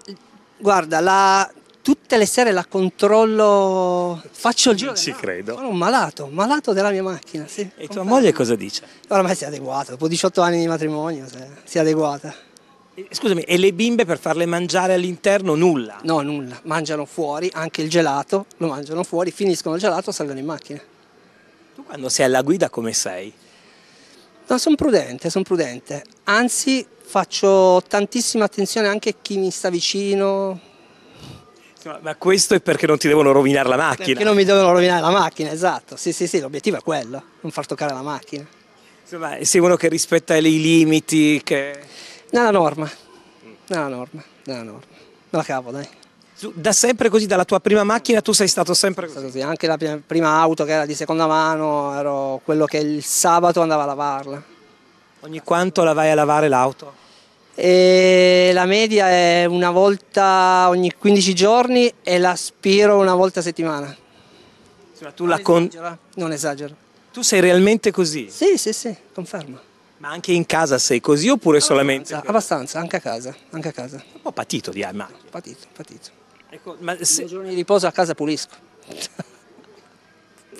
S3: guarda, la, tutte le sere la controllo,
S1: faccio il giro. Sì, no, credo.
S3: Sono un malato, malato della mia macchina. Sì. E tua moglie cosa dice? Ormai si è adeguata, dopo 18 anni di matrimonio si è adeguata. Scusami, e le bimbe per farle mangiare all'interno nulla? No, nulla, mangiano fuori, anche il gelato lo mangiano fuori, finiscono il gelato, e salgono in macchina.
S1: Tu quando sei alla guida come sei?
S3: No, sono prudente, sono prudente. Anzi, faccio tantissima attenzione anche a chi mi sta vicino, macchina. Ma
S1: questo è perché non ti devono rovinare la macchina. Perché non mi
S3: devono rovinare la macchina, esatto. Sì, sì, sì, l'obiettivo è quello, non far toccare la macchina. Insomma,
S1: sei uno che rispetta i limiti, che...
S3: Nella norma, nella norma, nella norma. Me la cavo, dai. Da sempre così, dalla tua prima macchina tu sei stato sempre così? così. Anche la prima auto che era di seconda mano, ero quello che il sabato andava a lavarla. Ogni quanto la vai a lavare l'auto? E la media è una volta ogni 15 giorni e l'aspiro una volta a settimana. Sì, cioè, tu non, la con... esagero, eh. non esagero. Tu sei realmente così? Sì, sì, sì, confermo. Ma anche in
S1: casa sei così oppure abbastanza, solamente?
S3: Abbastanza, anche a casa, anche a casa.
S1: Un po' patito di macchina.
S3: Patito, patito. Ecco, ma se... I giorni di riposo a casa pulisco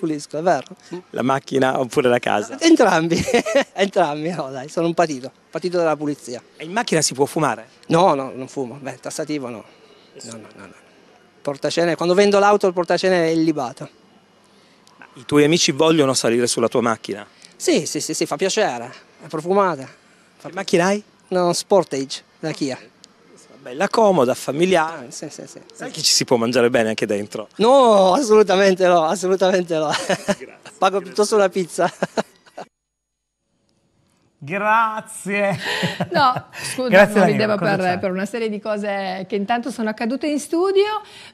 S3: pulisco, è vero.
S1: La macchina oppure la casa?
S3: Entrambi, entrambi, no dai, sono un patito, patito della pulizia. E in macchina si può fumare? No, no, non fumo, beh, tassativo no. No, no, no, no. Portacene, quando vendo l'auto il portacene è illibato.
S1: I tuoi amici vogliono salire sulla tua macchina?
S3: Sì, sì, sì, sì fa piacere, è profumata. Che macchina hai? No, Sportage, da Kia. Bella comoda, familiare. Sì, sì, sì. Sai
S1: che ci si può mangiare bene anche dentro?
S3: No, assolutamente no, assolutamente no. Grazie, Pago grazie. piuttosto una pizza. Grazie. No,
S2: scusa, Grazie Daniela, per, per, una serie di cose che intanto sono accadute in studio,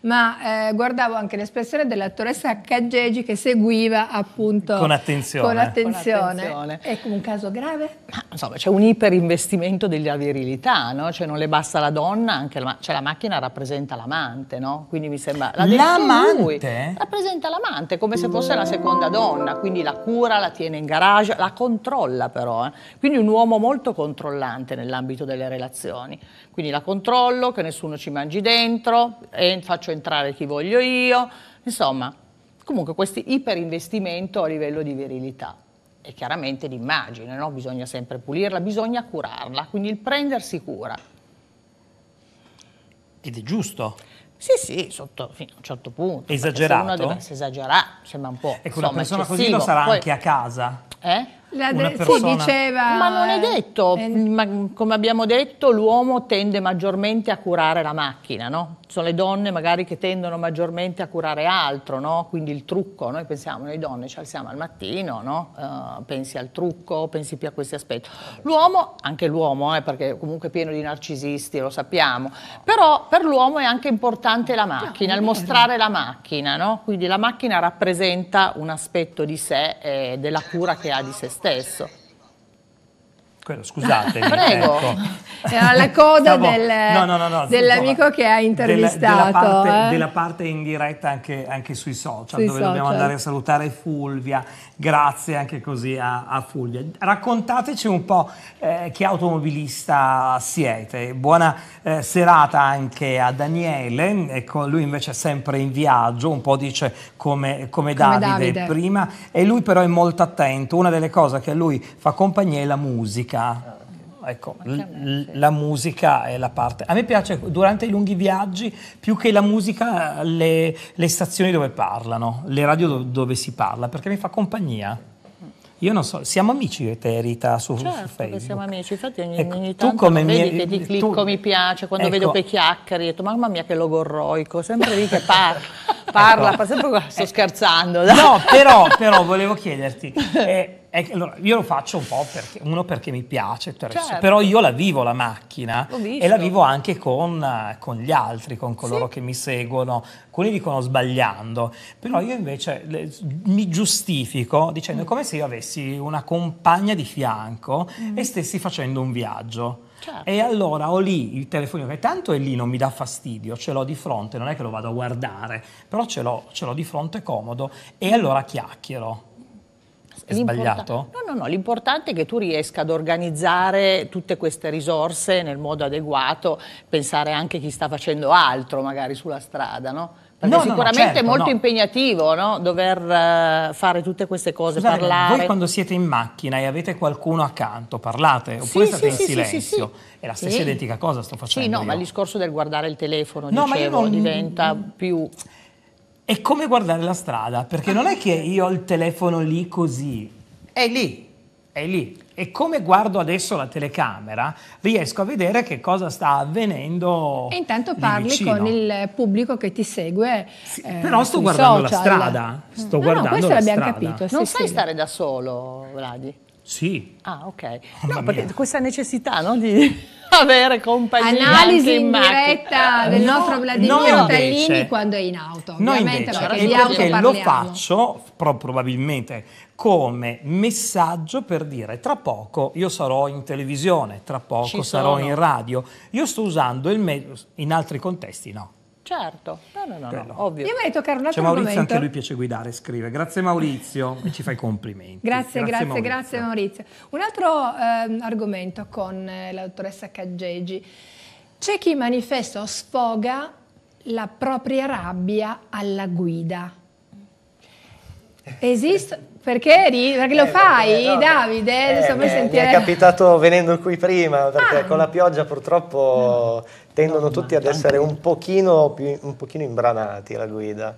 S2: ma eh, guardavo anche l'espressione dell'attoressa Caggegi che seguiva appunto con attenzione. Con attenzione. Con attenzione. È un caso grave?
S4: Ma, insomma, c'è un iperinvestimento della virilità, no? Cioè non le basta la donna, anche la, cioè la macchina rappresenta l'amante, no? Quindi mi sembra la l'amante rappresenta l'amante come se fosse la seconda donna, quindi la cura, la tiene in garage, la controlla però, eh? Quindi un uomo molto controllante nell'ambito delle relazioni. Quindi la controllo, che nessuno ci mangi dentro, faccio entrare chi voglio io, insomma, comunque questo iperinvestimento a livello di virilità e chiaramente l'immagine, no? bisogna sempre pulirla, bisogna curarla, quindi il prendersi cura. Ed è giusto. Sì, sì, sotto, fino a un certo punto. Esagerato? Se uno deve, si esagera, sembra un po'. Ecco, una persona eccessivo. così lo sarà Poi, anche a casa. Eh? La una persona... diceva... Ma non è detto, eh, ma, come abbiamo detto l'uomo tende maggiormente a curare la macchina, no? Sono le donne magari che tendono maggiormente a curare altro, no? Quindi il trucco, noi pensiamo, noi donne ci alziamo al mattino, no? uh, pensi al trucco, pensi più a questi aspetti. L'uomo, anche l'uomo, eh, perché comunque è pieno di narcisisti, lo sappiamo, però per l'uomo è anche importante la macchina, il ah, mostrare la macchina, Quindi la macchina rappresenta un aspetto di sé, eh, della cura che ha di se stesso stesso quello, scusatemi. Prego. Ecco.
S2: Era la coda Stavo, del, no, no, no, dell'amico che ha intervistato. Della, della, parte, eh? della
S1: parte, in diretta anche, anche sui social, sui dove social. dobbiamo andare a salutare Fulvia. Grazie anche così a, a Fulvia. Raccontateci un po' eh, che automobilista siete. Buona eh, serata anche a Daniele, ecco, lui invece è sempre in viaggio, un po' dice come, come, come Davide, Davide prima, e lui però è molto attento. Una delle cose che a lui fa compagnia è la musica musica. Ah, ah, ecco, la musica è la parte. A me piace durante i lunghi viaggi più che la musica le, le stazioni dove parlano, le radio dove, dove si parla, perché mi fa compagnia. Mm. Io non so, siamo amici io e te Rita su, certo, su Facebook. siamo
S4: amici, infatti ogni, ecco, ogni tanto come vedi mi, che ti clicco tu, mi piace, quando ecco, vedo quei chiacchiere, detto mamma mia che logorroico, sempre lì che parla, parla, ecco. sempre, sto scherzando. Dai. No,
S1: però, però volevo chiederti, eh, è, allora, io lo faccio un po' perché, uno perché mi piace, per certo. però io la vivo la macchina e la vivo anche con, eh, con gli altri, con coloro sì. che mi seguono. Alcuni dicono sbagliando, però io invece le, mi giustifico dicendo mm. come se io avessi una compagna di fianco mm. e stessi facendo un viaggio. Certo. E allora ho lì il telefonino che tanto è lì, non mi dà fastidio, ce l'ho di fronte, non è che lo vado a guardare, però ce l'ho, ce l'ho di fronte comodo e mm. allora chiacchiero. È sbagliato?
S4: No, no, no, l'importante è che tu riesca ad organizzare tutte queste risorse nel modo adeguato, pensare anche chi sta facendo altro magari sulla strada, no? Perché no, sicuramente no, certo, è molto no. impegnativo no? dover uh, fare tutte queste cose, Scusate, parlare. Voi quando
S1: siete in macchina e avete qualcuno accanto, parlate, oppure sì, state sì, in silenzio. Sì,
S4: è la stessa identica cosa sto facendo. Sì, no, io. ma il discorso del guardare il telefono, dicevo, non... diventa più è come guardare la strada, perché non è che io ho
S1: il telefono lì così, è lì, è lì. E come guardo adesso la telecamera, riesco a vedere che cosa sta avvenendo. E intanto
S2: parli con il pubblico che ti segue. Sì, eh, però sto guardando social. la strada. Sto no, guardando no, questo l'abbiamo
S6: capito. non sì, sai sì.
S4: stare da solo, Vladi. Sì. Ah, ok. No, questa necessità no, di avere compagnia. Analisi in, in diretta del no, nostro
S2: Vladimiro Tallini quando è in auto. No, invece, perché, perché lo
S1: faccio pro probabilmente come messaggio per dire tra poco io sarò in televisione, tra poco Ci sarò sono. in radio. Io sto usando il mezzo, in altri contesti no.
S2: Certo, no, no, no, no ovvio. Io vorrei toccare un altro C'è Maurizio, momento. anche lui
S1: piace guidare, scrive. Grazie Maurizio e ci fai complimenti. Grazie, grazie, grazie
S2: Maurizio. Grazie Maurizio. Un altro eh, argomento con eh, la dottoressa Caggegi. C'è chi manifesta o sfoga la propria rabbia alla guida. Esiste... Perché, perché lo eh, fai, no, Davide? Eh, mi, mi è
S5: capitato venendo qui prima, perché ah. con la pioggia purtroppo... Mm tendono no, tutti ad essere un pochino, più, un pochino imbranati la guida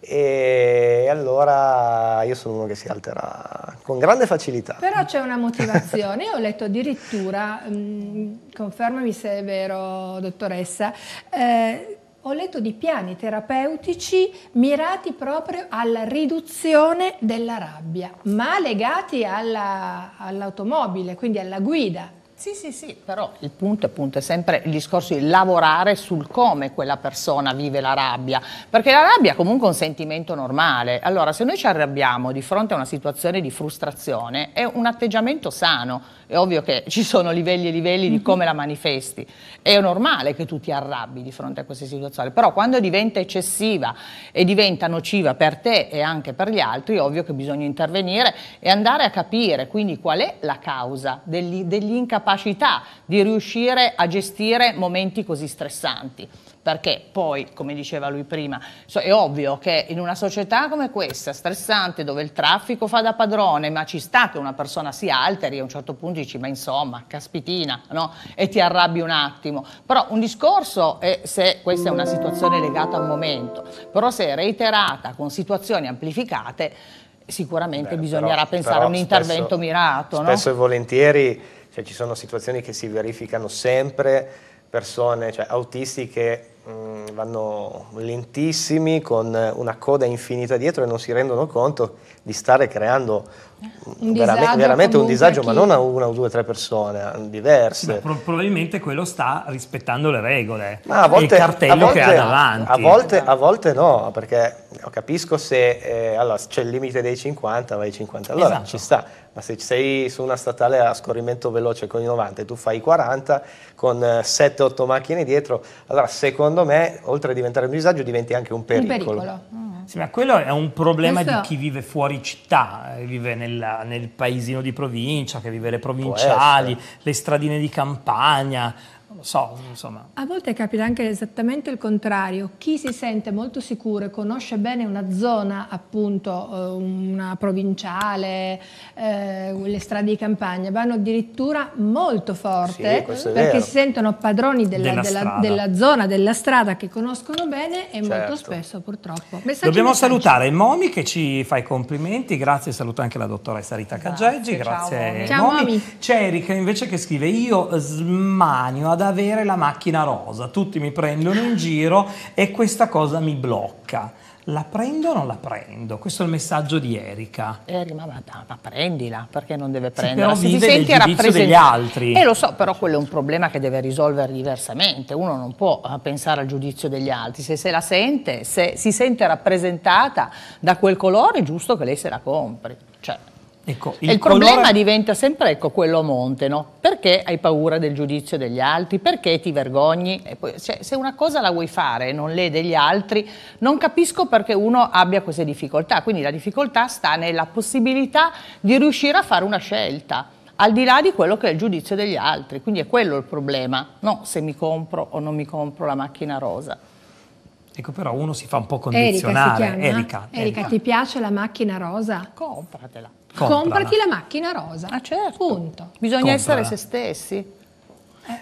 S5: e allora io sono uno che si altera con grande facilità.
S2: Però c'è una motivazione, io ho letto addirittura, mh, mm, confermami se è vero dottoressa, eh, ho letto di piani terapeutici mirati proprio alla riduzione della rabbia, ma legati all'automobile, alla, all quindi alla guida.
S4: Sì, sì, sì, però il punto appunto è sempre il discorso di lavorare sul come quella persona vive la rabbia, perché la rabbia è comunque un sentimento normale. Allora, se noi ci arrabbiamo di fronte a una situazione di frustrazione, è un atteggiamento sano è ovvio che ci sono livelli e livelli di mhm. come la manifesti. È normale che tu ti arrabbi di fronte a queste situazioni, però quando diventa eccessiva e diventa nociva per te e anche per gli altri, è ovvio che bisogna intervenire e andare a capire quindi qual è la causa dell'incapacità di riuscire a gestire momenti così stressanti perché poi, come diceva lui prima, è ovvio che in una società come questa, stressante, dove il traffico fa da padrone, ma ci sta che una persona si alteri a un certo punto dici, ma insomma, caspitina, no? E ti arrabbi un attimo. Però un discorso è se questa è una situazione legata a un momento, però se è reiterata con situazioni amplificate, sicuramente Beh, bisognerà però, pensare però a un intervento spesso, mirato. Spesso
S5: no? e volentieri cioè, ci sono situazioni che si verificano sempre, persone, cioè autisti che Mm, vanno lentissimi con una coda infinita dietro e non si rendono conto di stare creando
S2: un veramente, veramente un disagio, ma non a
S5: una o due o tre persone, diverse.
S1: Pro- probabilmente quello sta rispettando le regole, ma a volte, il cartello volte, che ha davanti. A volte,
S5: a volte no, perché capisco se eh, allora, c'è il limite dei 50, vai ai 50, allora esatto. ci sta, ma se sei su una statale a scorrimento veloce con i 90 e tu fai i 40 con 7-8 eh, macchine dietro, allora secondo me oltre a diventare un disagio diventi anche
S1: un pericolo. Un pericolo. Mm. Sì, ma quello è un problema Questo... di chi vive fuori di città, eh, vive nella, nel paesino di provincia, che vive le provinciali, le stradine di campagna, non lo so, insomma.
S2: A volte capita anche esattamente il contrario. Chi si sente molto sicuro e conosce bene una zona, appunto, eh, una provinciale, eh, le strade di campagna, vanno addirittura molto forte sì, perché si sentono padroni della, della, della, della, zona, della strada che conoscono bene e certo. molto spesso purtroppo. Messaggi Dobbiamo messaggi.
S1: salutare Momi che ci fa i complimenti, grazie, saluto anche la dottoressa Rita Caggeggi, grazie, grazie ciao, Momi. Momi. C'è Erika invece che scrive io smanio ad avere la macchina rosa, tutti mi prendono in giro e questa cosa mi blocca. La prendo o non la prendo? Questo è il messaggio di
S4: Erika. Erika, eh, ma, ma, ma, prendila, perché non deve prenderla? Sì, però vive ti senti rappresent- degli altri. E eh, lo so, però quello è un problema che deve risolvere diversamente. Uno non può eh, pensare al giudizio degli altri. Se se la sente, se si sente rappresentata da quel colore, è giusto che lei se la compri. Cioè, Ecco, il, il colore... problema diventa sempre ecco, quello a monte, no? Perché hai paura del giudizio degli altri? Perché ti vergogni? Poi, cioè, se una cosa la vuoi fare e non l'è degli altri, non capisco perché uno abbia queste difficoltà. Quindi la difficoltà sta nella possibilità di riuscire a fare una scelta al di là di quello che è il giudizio degli altri. Quindi è quello il problema, non se mi compro o non mi compro la macchina rosa.
S1: Ecco, però uno si fa un po'
S2: condizionare. Erika, Erika, Erika, ti piace la macchina rosa? Compratela. Comprala. Comprati la macchina rosa. Ah, certo. Punto. Bisogna Comprala. essere se stessi.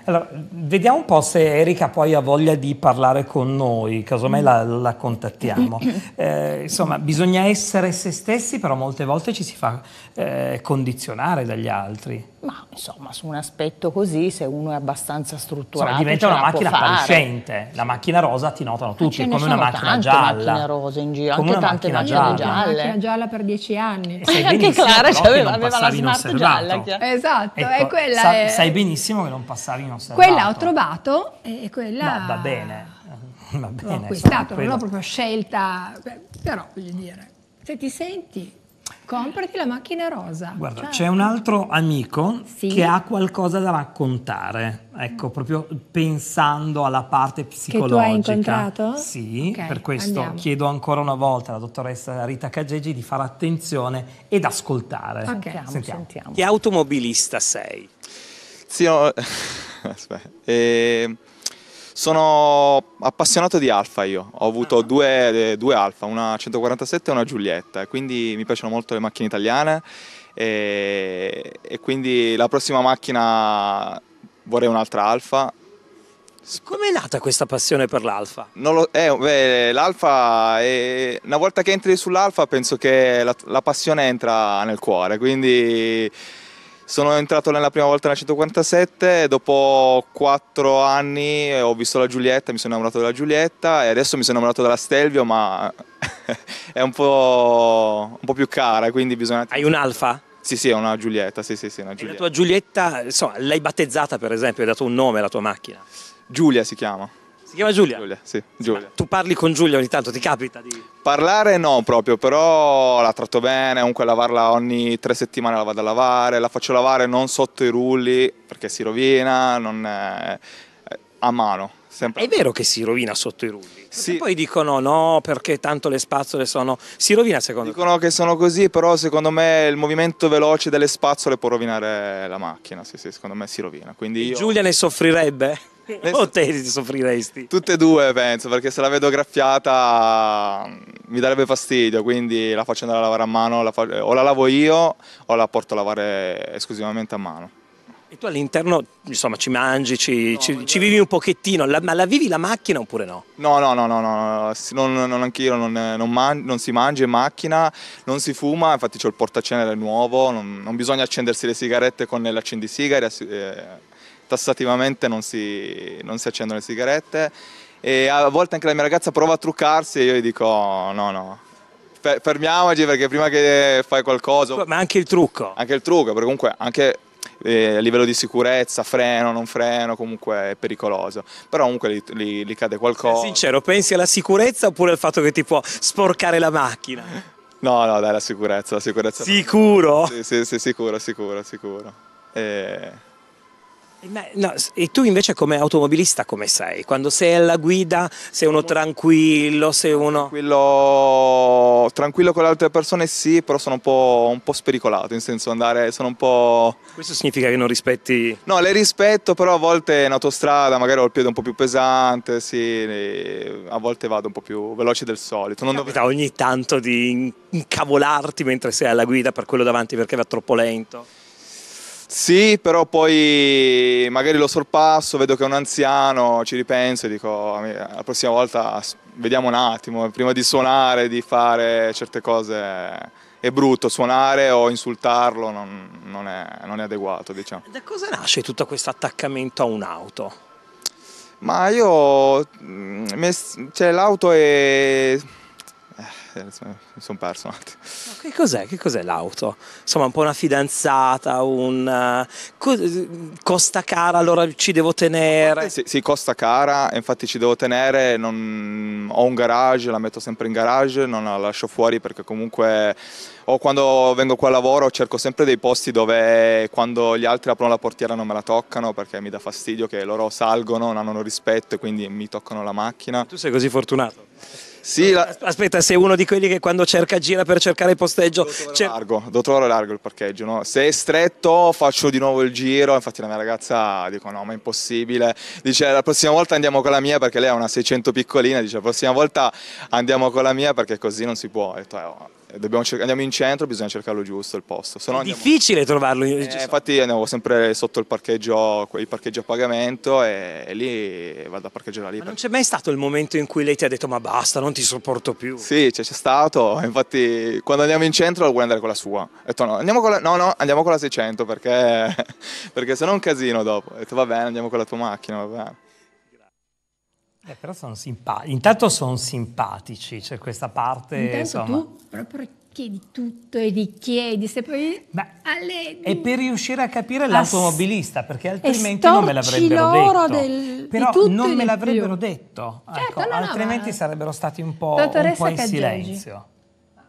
S1: Allora, vediamo un po' se Erika poi ha voglia di parlare con noi, casomai la, la contattiamo. Eh, insomma, bisogna essere se stessi, però molte volte ci si fa eh, condizionare dagli altri.
S4: Ma insomma, su un aspetto così, se uno è abbastanza strutturato. Insomma, diventa una macchina appariscente.
S1: La macchina rosa ti notano
S4: tutti, è come una macchina tante gialla. macchine rose in giro, come anche tante macchine gialle. Una macchina gialla per dieci
S2: anni. anche Clara aveva, aveva la smart gialla. Esatto, ecco, è quella. Sa, è... Sai
S1: benissimo che non passavi in inosservato. Quella ho
S2: trovato e quella. Ma va
S1: bene. Va bene, l'ho acquistato, non l'ho proprio
S2: scelta, però voglio dire, se ti senti Comprati la macchina rosa. Guarda, cioè...
S1: c'è un altro amico sì. che ha qualcosa da raccontare, ecco, proprio pensando alla parte psicologica. Che tu hai incontrato? Sì, okay, per questo andiamo. chiedo ancora una volta alla dottoressa Rita Cagegi di fare attenzione ed ascoltare. Okay. Sentiamo, sentiamo. sentiamo.
S6: Che automobilista sei? Zio... Aspetta. Eh... Sono appassionato di Alfa io, ho avuto ah. due, due Alfa, una 147 e una Giulietta, e quindi mi piacciono molto le macchine italiane e, e quindi la prossima macchina vorrei un'altra Alfa come è nata questa passione per l'alfa? Eh, l'alfa, è, una volta che entri sull'alfa penso che la, la passione entra nel cuore, quindi sono entrato nella prima volta nella 147 e dopo 4 anni eh, ho visto la Giulietta, mi sono innamorato della Giulietta e adesso mi sono innamorato della Stelvio, ma è un po', un po', più cara, quindi bisogna... Hai un'alfa? Sì, sì, è una Giulietta, sì, sì, sì, una Giulietta. E la tua Giulietta, insomma, l'hai battezzata per esempio, hai dato un nome alla tua macchina? Giulia si chiama chiama Giulia? Giulia, sì, Giulia.
S1: tu parli con Giulia ogni tanto, ti capita di...
S6: Parlare no proprio, però la tratto bene, comunque lavarla ogni tre settimane la vado a lavare, la faccio lavare non sotto i rulli perché si rovina, non è... a mano. Sempre. È vero che si rovina sotto i rulli. Sì. Poi dicono no perché tanto le spazzole sono... Si rovina secondo dicono te? Dicono che sono così, però secondo me il movimento veloce delle spazzole può rovinare la macchina. Sì, sì, secondo me si rovina. Quindi io... Giulia ne soffrirebbe? o oh, te soffriresti? Tutte e due penso, perché se la vedo graffiata mm, mi darebbe fastidio, quindi la faccio andare a lavare a mano, la fa... o la lavo io o la porto a lavare esclusivamente a mano.
S1: E tu all'interno, insomma, ci mangi, ci, no, ci, ci, vivi un pochettino, la, ma la vivi la macchina oppure no?
S6: No, no, no, no, no. non, non anch'io, non, non, man, non, si mangia in macchina, non si fuma, infatti c'ho il portacenere nuovo, non, bisogna accendersi le sigarette con l'accendisigari. Eh, tassativamente non si, non si accendono le sigarette e a volte anche la mia ragazza prova a truccarsi e io gli dico no no fermiamoci perché prima che fai qualcosa ma anche il trucco anche il trucco perché comunque anche eh, a livello di sicurezza freno non freno comunque è pericoloso però comunque lì, cade qualcosa Sei sincero pensi alla sicurezza oppure al fatto che ti può sporcare la macchina no no dai la sicurezza la sicurezza sicuro? sì sì, sì sicuro sicuro sicuro e...
S1: No, e tu invece come automobilista come sei? Quando sei alla guida sei uno
S6: tranquillo, sei uno... Tranquillo, tranquillo con le altre persone sì, però sono un po', un po', spericolato, in senso andare, sono un po'... Questo significa che non rispetti... No, le rispetto, però a volte in autostrada magari ho il piede un po' più pesante, sì, a volte vado un po' più veloce del solito. Non Capita dov... ogni tanto di incavolarti mentre
S1: sei alla guida per quello davanti perché va troppo lento?
S6: Sì, però poi magari lo sorpasso, vedo che è un anziano, ci ripenso e dico la prossima volta vediamo un attimo, prima di suonare, di fare certe cose è brutto suonare o insultarlo, non, non, è, non è adeguato diciamo. Da cosa nasce tutto questo attaccamento a un'auto? Ma io, mm, cioè l'auto è eh, mi sono perso un attimo. Che cos'è, che
S1: cos'è l'auto? Insomma, un po' una fidanzata, un eh, costa
S6: cara, allora ci devo tenere. Sì, sì, costa cara, infatti ci devo tenere, non... ho un garage, la metto sempre in garage, non la lascio fuori perché comunque o quando vengo qua al lavoro cerco sempre dei posti dove quando gli altri aprono la portiera non me la toccano perché mi dà fastidio che loro salgono, non hanno rispetto e quindi mi toccano la macchina. Tu sei così fortunato. Sì, la... Aspetta, sei uno di quelli che quando cerca gira per cercare il posteggio. Devo largo, cioè devo trovare largo il parcheggio. No? Se è stretto faccio di nuovo il giro, infatti la mia ragazza dico no ma è impossibile. Dice la prossima volta andiamo con la mia perché lei ha una 600 piccolina, dice la prossima volta andiamo con la mia perché così non si può. E tu, eh, oh, cer- andiamo in centro, bisogna cercarlo giusto il posto. Sennò è andiamo... difficile trovarlo. In... Eh, infatti andavo sempre sotto il parcheggio, il parcheggio a pagamento e, e lì vado a parcheggiare lì. Ma non c'è mai stato il momento in cui lei ti ha detto ma basta, non ti sopporto più? Sì, c'è, c'è stato, infatti quando andiamo in centro vuole andare con la sua. Ho detto no, andiamo con la, no, no, andiamo con la 600 perché, perché no è un casino dopo. Ho detto va bene, andiamo con la tua macchina, va bene.
S1: Beh, però sono simpatici. Intanto sono simpatici, c'è questa parte. Intanto insomma... tu
S2: proprio chiedi tutto e richiedi, se poi Beh, alle... è per
S1: riuscire a capire l'automobilista, perché altrimenti non me l'avrebbero detto. Del... Però non me l'avrebbero ecco, più. detto,
S2: certo, ecco, no, no, altrimenti
S4: sarebbero
S1: stati un po',
S4: un po in silenzio.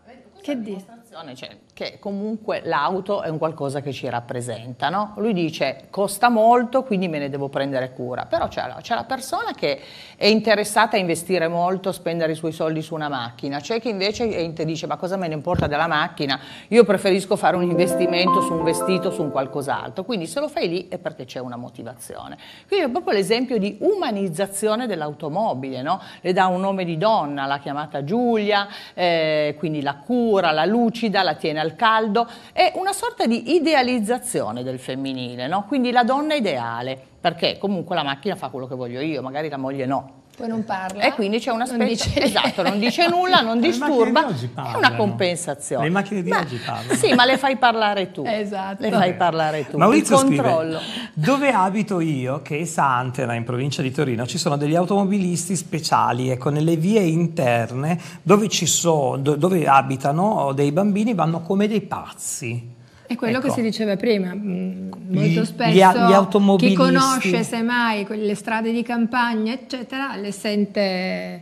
S4: Che, che dimostrazione, cioè, che comunque l'auto è un qualcosa che ci rappresenta. No? Lui dice costa molto, quindi me ne devo prendere cura, però c'è la, c'è la, persona che è interessata a investire molto, spendere i suoi soldi su una macchina, c'è chi invece dice ma cosa me ne importa della macchina, io preferisco fare un investimento su un vestito, su un qualcos'altro, quindi se lo fai lì è perché c'è una motivazione. Quindi è proprio l'esempio di umanizzazione dell'automobile, no? le dà un nome di donna, l'ha chiamata Giulia, eh, quindi la cura, la lucida, la tiene alla dal caldo, è una sorta di idealizzazione del femminile, no? quindi la donna ideale, perché comunque la macchina fa quello che voglio io, magari la moglie no.
S2: Poi non parla. E quindi c'è una specie. Non esatto, non dice nulla, non disturba.
S4: Di parla, è una compensazione. Le macchine di ma, oggi parlano. Sì, ma le fai parlare tu. Esatto. Le fai parlare tu. Maurizio Il controllo. Scrive, dove
S1: abito io, che è Santena, in provincia di Torino, ci sono degli automobilisti speciali, ecco, nelle vie interne dove, ci so, dove abitano dei bambini vanno come dei pazzi.
S2: È quello ecco. che si diceva prima, mm, molto spesso gli chi conosce semmai le strade di campagna, eccetera, le sente...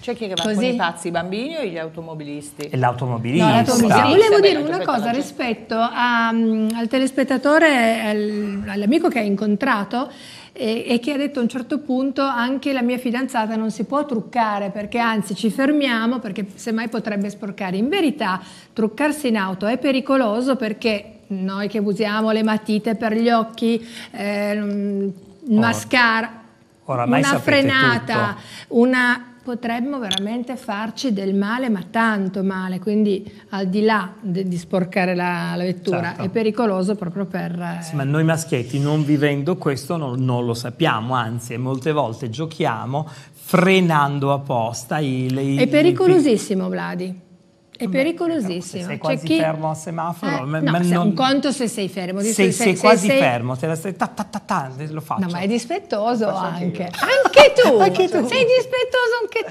S4: C'è chi va con i pazzi, i bambini o gli automobilisti? E l'automobilista.
S1: No, l'automobilista. Volevo dire una cosa
S2: rispetto a, mm, al telespettatore, all'amico che hai incontrato, e, e, che ha detto a un certo punto anche la mia fidanzata non si può truccare perché anzi ci fermiamo perché semmai potrebbe sporcare. In verità truccarsi in auto è pericoloso perché noi che usiamo le matite per gli occhi, eh, mascara,
S1: una frenata,
S2: tutto. una potremmo veramente farci del male, ma tanto male, quindi al di là de, di sporcare la, la vettura certo. è pericoloso proprio per... Sì, ma
S1: noi maschietti non vivendo questo non, non lo sappiamo, anzi molte volte giochiamo frenando apposta i... Le, è pericolosissimo,
S2: Vladi. È pericolosissimo. Se sei cioè quasi cioè chi... fermo al semaforo. Eh, ma, no, ma non... un conto se sei fermo. Se sei, sei, quasi sei... fermo,
S1: te la stai ta, ta, ta, ta, lo faccio.
S5: No, ma
S2: è dispettoso anche. Anche tu. anche tu. Sei dispettoso anche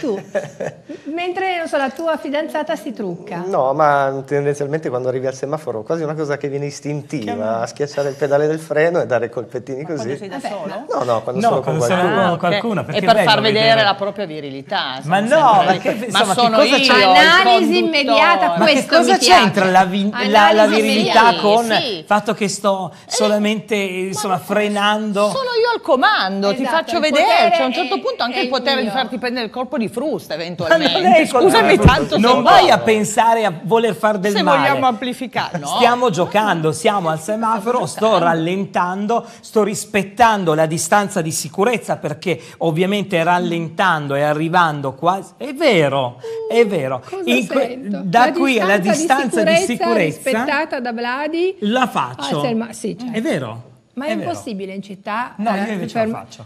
S2: tu. Mentre, non so, la tua fidanzata si trucca.
S5: No, ma tendenzialmente quando arrivi al semaforo quasi una cosa che viene istintiva, che... schiacciare il pedale del freno e dare colpettini ma così.
S4: Quando sei da Vabbè, solo?
S5: No,
S1: no, quando no, sono quando con qualcuno. Sono ah, qualcuno okay. Eh, e per
S4: far vedere, la propria virilità. Ma no,
S1: ma che cosa c'è? Analisi immediata svegliata, Ma questo cosa c'entra la, vi la, la, virilità sì, con il sì. fatto che sto eh, solamente eh, insomma, frenando? Sono
S4: io al comando, esatto, ti faccio vedere. C'è cioè, a un certo punto anche il potere il di farti prendere il colpo di frusta eventualmente. Ma non Scusami tanto Non vai a
S1: pensare a voler fare del Se male. Se vogliamo
S4: amplificare. No. Stiamo
S1: giocando, siamo al semaforo, sto rallentando, sto rispettando la distanza di sicurezza perché ovviamente rallentando e arrivando quasi... È vero, è vero. Mm, cosa in, da qui alla distanza di sicurezza, di sicurezza rispettata
S2: da Vladi la faccio. Ah, ma, sì, certo. È vero. Ma è, è impossibile vero. in città. No, eh, io invece per... la faccio.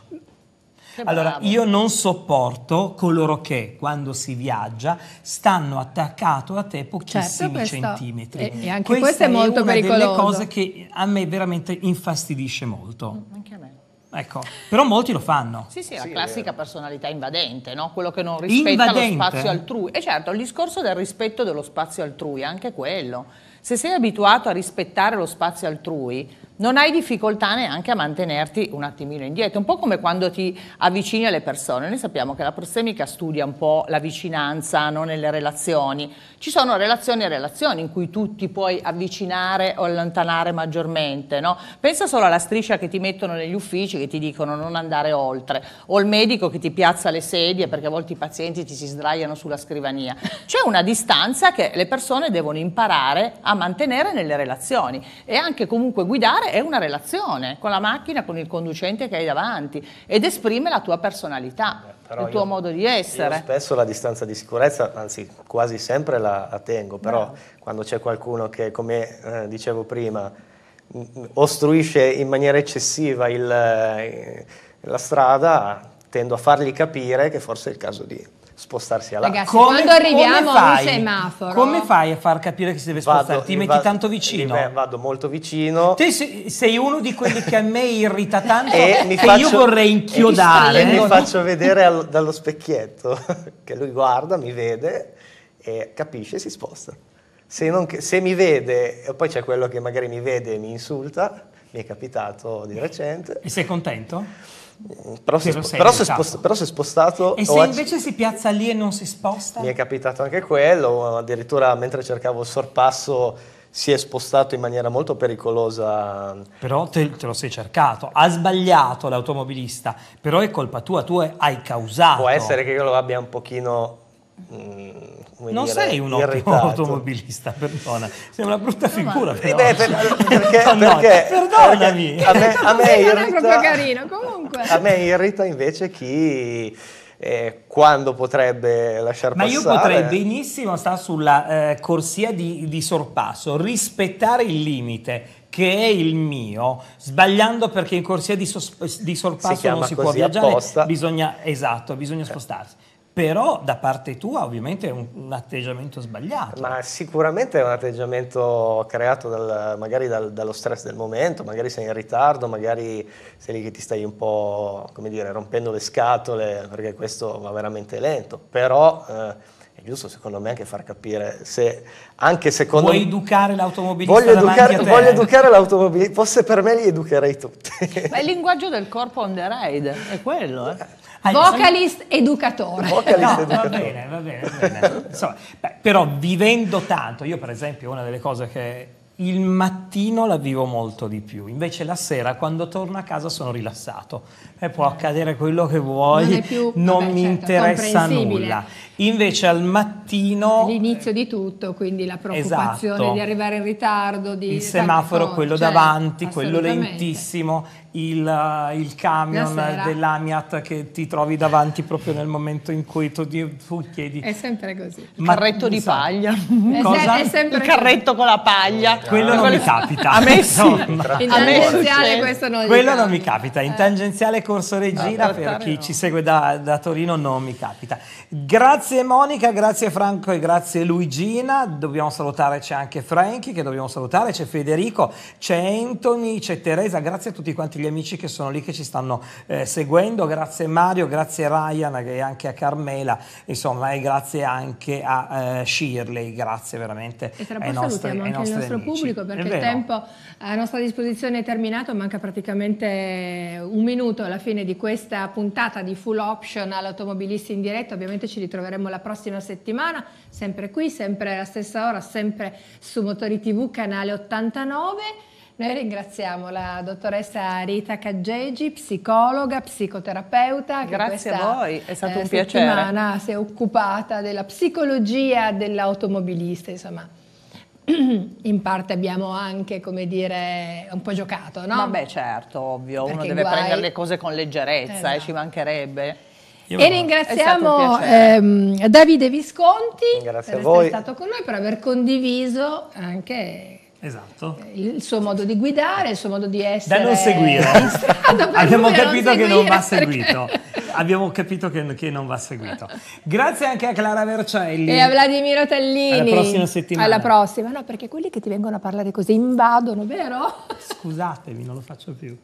S2: Allora, io
S1: non sopporto coloro che quando si viaggia stanno attaccato a te pochissimi certo, centimetri. E, e anche questa questo è, è molto pericoloso. È una delle cose che a me veramente infastidisce molto. Mm, anche a me. Ecco, però molti lo fanno. Sì, sì, la sì, classica
S4: personalità invadente, no? quello che non rispetta invadente. lo spazio altrui. E certo, il discorso del rispetto dello spazio altrui è anche quello. Se sei abituato a rispettare lo spazio altrui, non hai difficoltà neanche a mantenerti un attimino indietro, un po' come quando ti avvicini alle persone. Noi sappiamo che la prostemica studia un po' la vicinanza non le relazioni. Ci sono relazioni e relazioni in cui tu ti puoi avvicinare o allontanare maggiormente. No? Pensa solo alla striscia che ti mettono negli uffici che ti dicono non andare oltre, o il medico che ti piazza le sedie perché a volte i pazienti ti si sdraiano sulla scrivania. C'è una distanza che le persone devono imparare a mantenere nelle relazioni e anche comunque guidare è una relazione con la macchina, con il conducente che hai davanti ed esprime la tua personalità, Beh, il tuo io, modo di essere. spesso
S5: la distanza di sicurezza, anzi quasi sempre la, la tengo, però no. quando c'è qualcuno che, come eh, dicevo prima, ostruisce in maniera eccessiva il, eh, la strada, tendo a fargli capire che forse è il caso di spostarsi alla Ragazzi, come, quando
S2: arriviamo come fai, semaforo... Come
S1: fai a far capire che si deve vado, spostare? Ti metti vado, tanto vicino? Me, Vado molto vicino. Te sei, sei, uno di quelli che a me irrita tanto e mi faccio, io vorrei inchiodare. E mi faccio vedere al, dallo specchietto,
S5: che lui guarda, mi vede e capisce e si sposta. Se, non, se mi vede, poi c'è quello che magari mi vede e mi insulta, mi è capitato di
S1: recente. E sei contento? Però si, spo- però, si spost- esatto. però si, è spostato. E se invece ac- si piazza lì e non si sposta? Mi è
S5: capitato anche quello, addirittura mentre cercavo il sorpasso si è spostato in maniera molto pericolosa.
S1: Però te, te, lo sei cercato, ha sbagliato l'automobilista, però è colpa tua, tu hai causato. Può essere che
S5: io lo abbia un pochino Mm, non dire, sei un ottimo
S1: automobilista, perdona, sei una brutta figura. No, eh, beh, per,
S5: perché, no, perché, perdonami. Perché a me,
S3: a me irrita, carino, A me
S5: irrita invece chi eh, quando potrebbe lasciar Ma passare. Ma io potrei
S1: benissimo stare sulla eh, corsia di, di sorpasso, rispettare il limite che è il mio, sbagliando perché in corsia di, sosp- di sorpasso si non si può viaggiare, apposta. bisogna, esatto, bisogna eh. spostarsi però da parte tua ovviamente è un, un atteggiamento sbagliato.
S5: Ma sicuramente è un atteggiamento creato dal, magari dal, dallo stress del momento, magari sei in ritardo, magari sei lì che ti stai un po', come dire, rompendo le scatole perché questo va veramente lento, però... Eh, è giusto secondo me anche far capire se anche secondo vuoi educare
S1: l'automobilista voglio educare, a te. voglio educare
S5: l'automobilista forse per me li educherei tutti
S4: ma il linguaggio del corpo on the ride è quello eh
S1: Vocalist
S4: educatore. Vocalist no, educatore. Va
S1: bene, va bene. Va bene. Insomma, beh, però vivendo tanto, io per esempio una delle cose che il mattino la vivo molto di più, invece la sera quando torno a casa sono rilassato e può eh. accadere quello che vuoi, non, più, non vabbè, mi certo, interessa nulla. Invece al mattino...
S2: L'inizio di tutto, quindi la preoccupazione esatto, di arrivare in ritardo, di... Il semaforo, quello cioè, davanti, quello
S1: lentissimo, il, eh, il camion dell'Amiat che ti trovi davanti proprio nel momento in cui tu, tu chiedi.
S2: È
S4: sempre così. Il carretto di paglia. Cosa? È sempre il carretto così. con la paglia. Quello non mi capita. A me sì. in tangenziale questo non Quello non mi
S1: capita. In eh. tangenziale corso Regina, no, per chi no. ci segue da, da Torino, non mi capita. Grazie Monica, grazie Franco e grazie Luigina. Dobbiamo salutare, c'è anche Franchi che dobbiamo salutare, c'è Federico, c'è Anthony, c'è Teresa. Grazie a tutti quanti tutti gli amici che sono lì che ci stanno eh, seguendo, grazie Mario, grazie Ryan e anche a Carmela, insomma e grazie anche a eh, Shirley, grazie veramente. E tra poco salutiamo nostri, anche il nostro amici. pubblico perché il tempo
S2: a nostra disposizione è terminato, manca praticamente un minuto alla fine di questa puntata di Full Option all'automobilisti in diretta, ovviamente ci ritroveremo la prossima settimana, sempre qui, sempre alla stessa ora, sempre su Motori TV canale 89. Noi ringraziamo la dottoressa Rita Caggegi, psicologa, psicoterapeuta. Grazie questa, a voi, è stato eh, un piacere. settimana si è occupata della psicologia dell'automobilista, insomma in parte abbiamo anche, come dire, un po' giocato, no? Vabbè, certo,
S4: ovvio, Perché uno deve guai... prendere le cose con leggerezza, eh, eh, ci mancherebbe. Io e ringraziamo
S2: ehm, Davide Visconti Grazie per essere stato con noi, per aver condiviso anche Esatto. Il suo modo di guidare, il suo modo di essere. Da non seguire. Abbiamo capito non che non va seguito. Perché...
S1: Abbiamo capito che, che, non va seguito. Grazie anche a Clara Vercelli. E a
S2: Vladimiro Tellini. Alla prossima settimana. Alla prossima, no, perché quelli che ti vengono a parlare così invadono, vero?
S1: Scusatemi, non lo faccio più.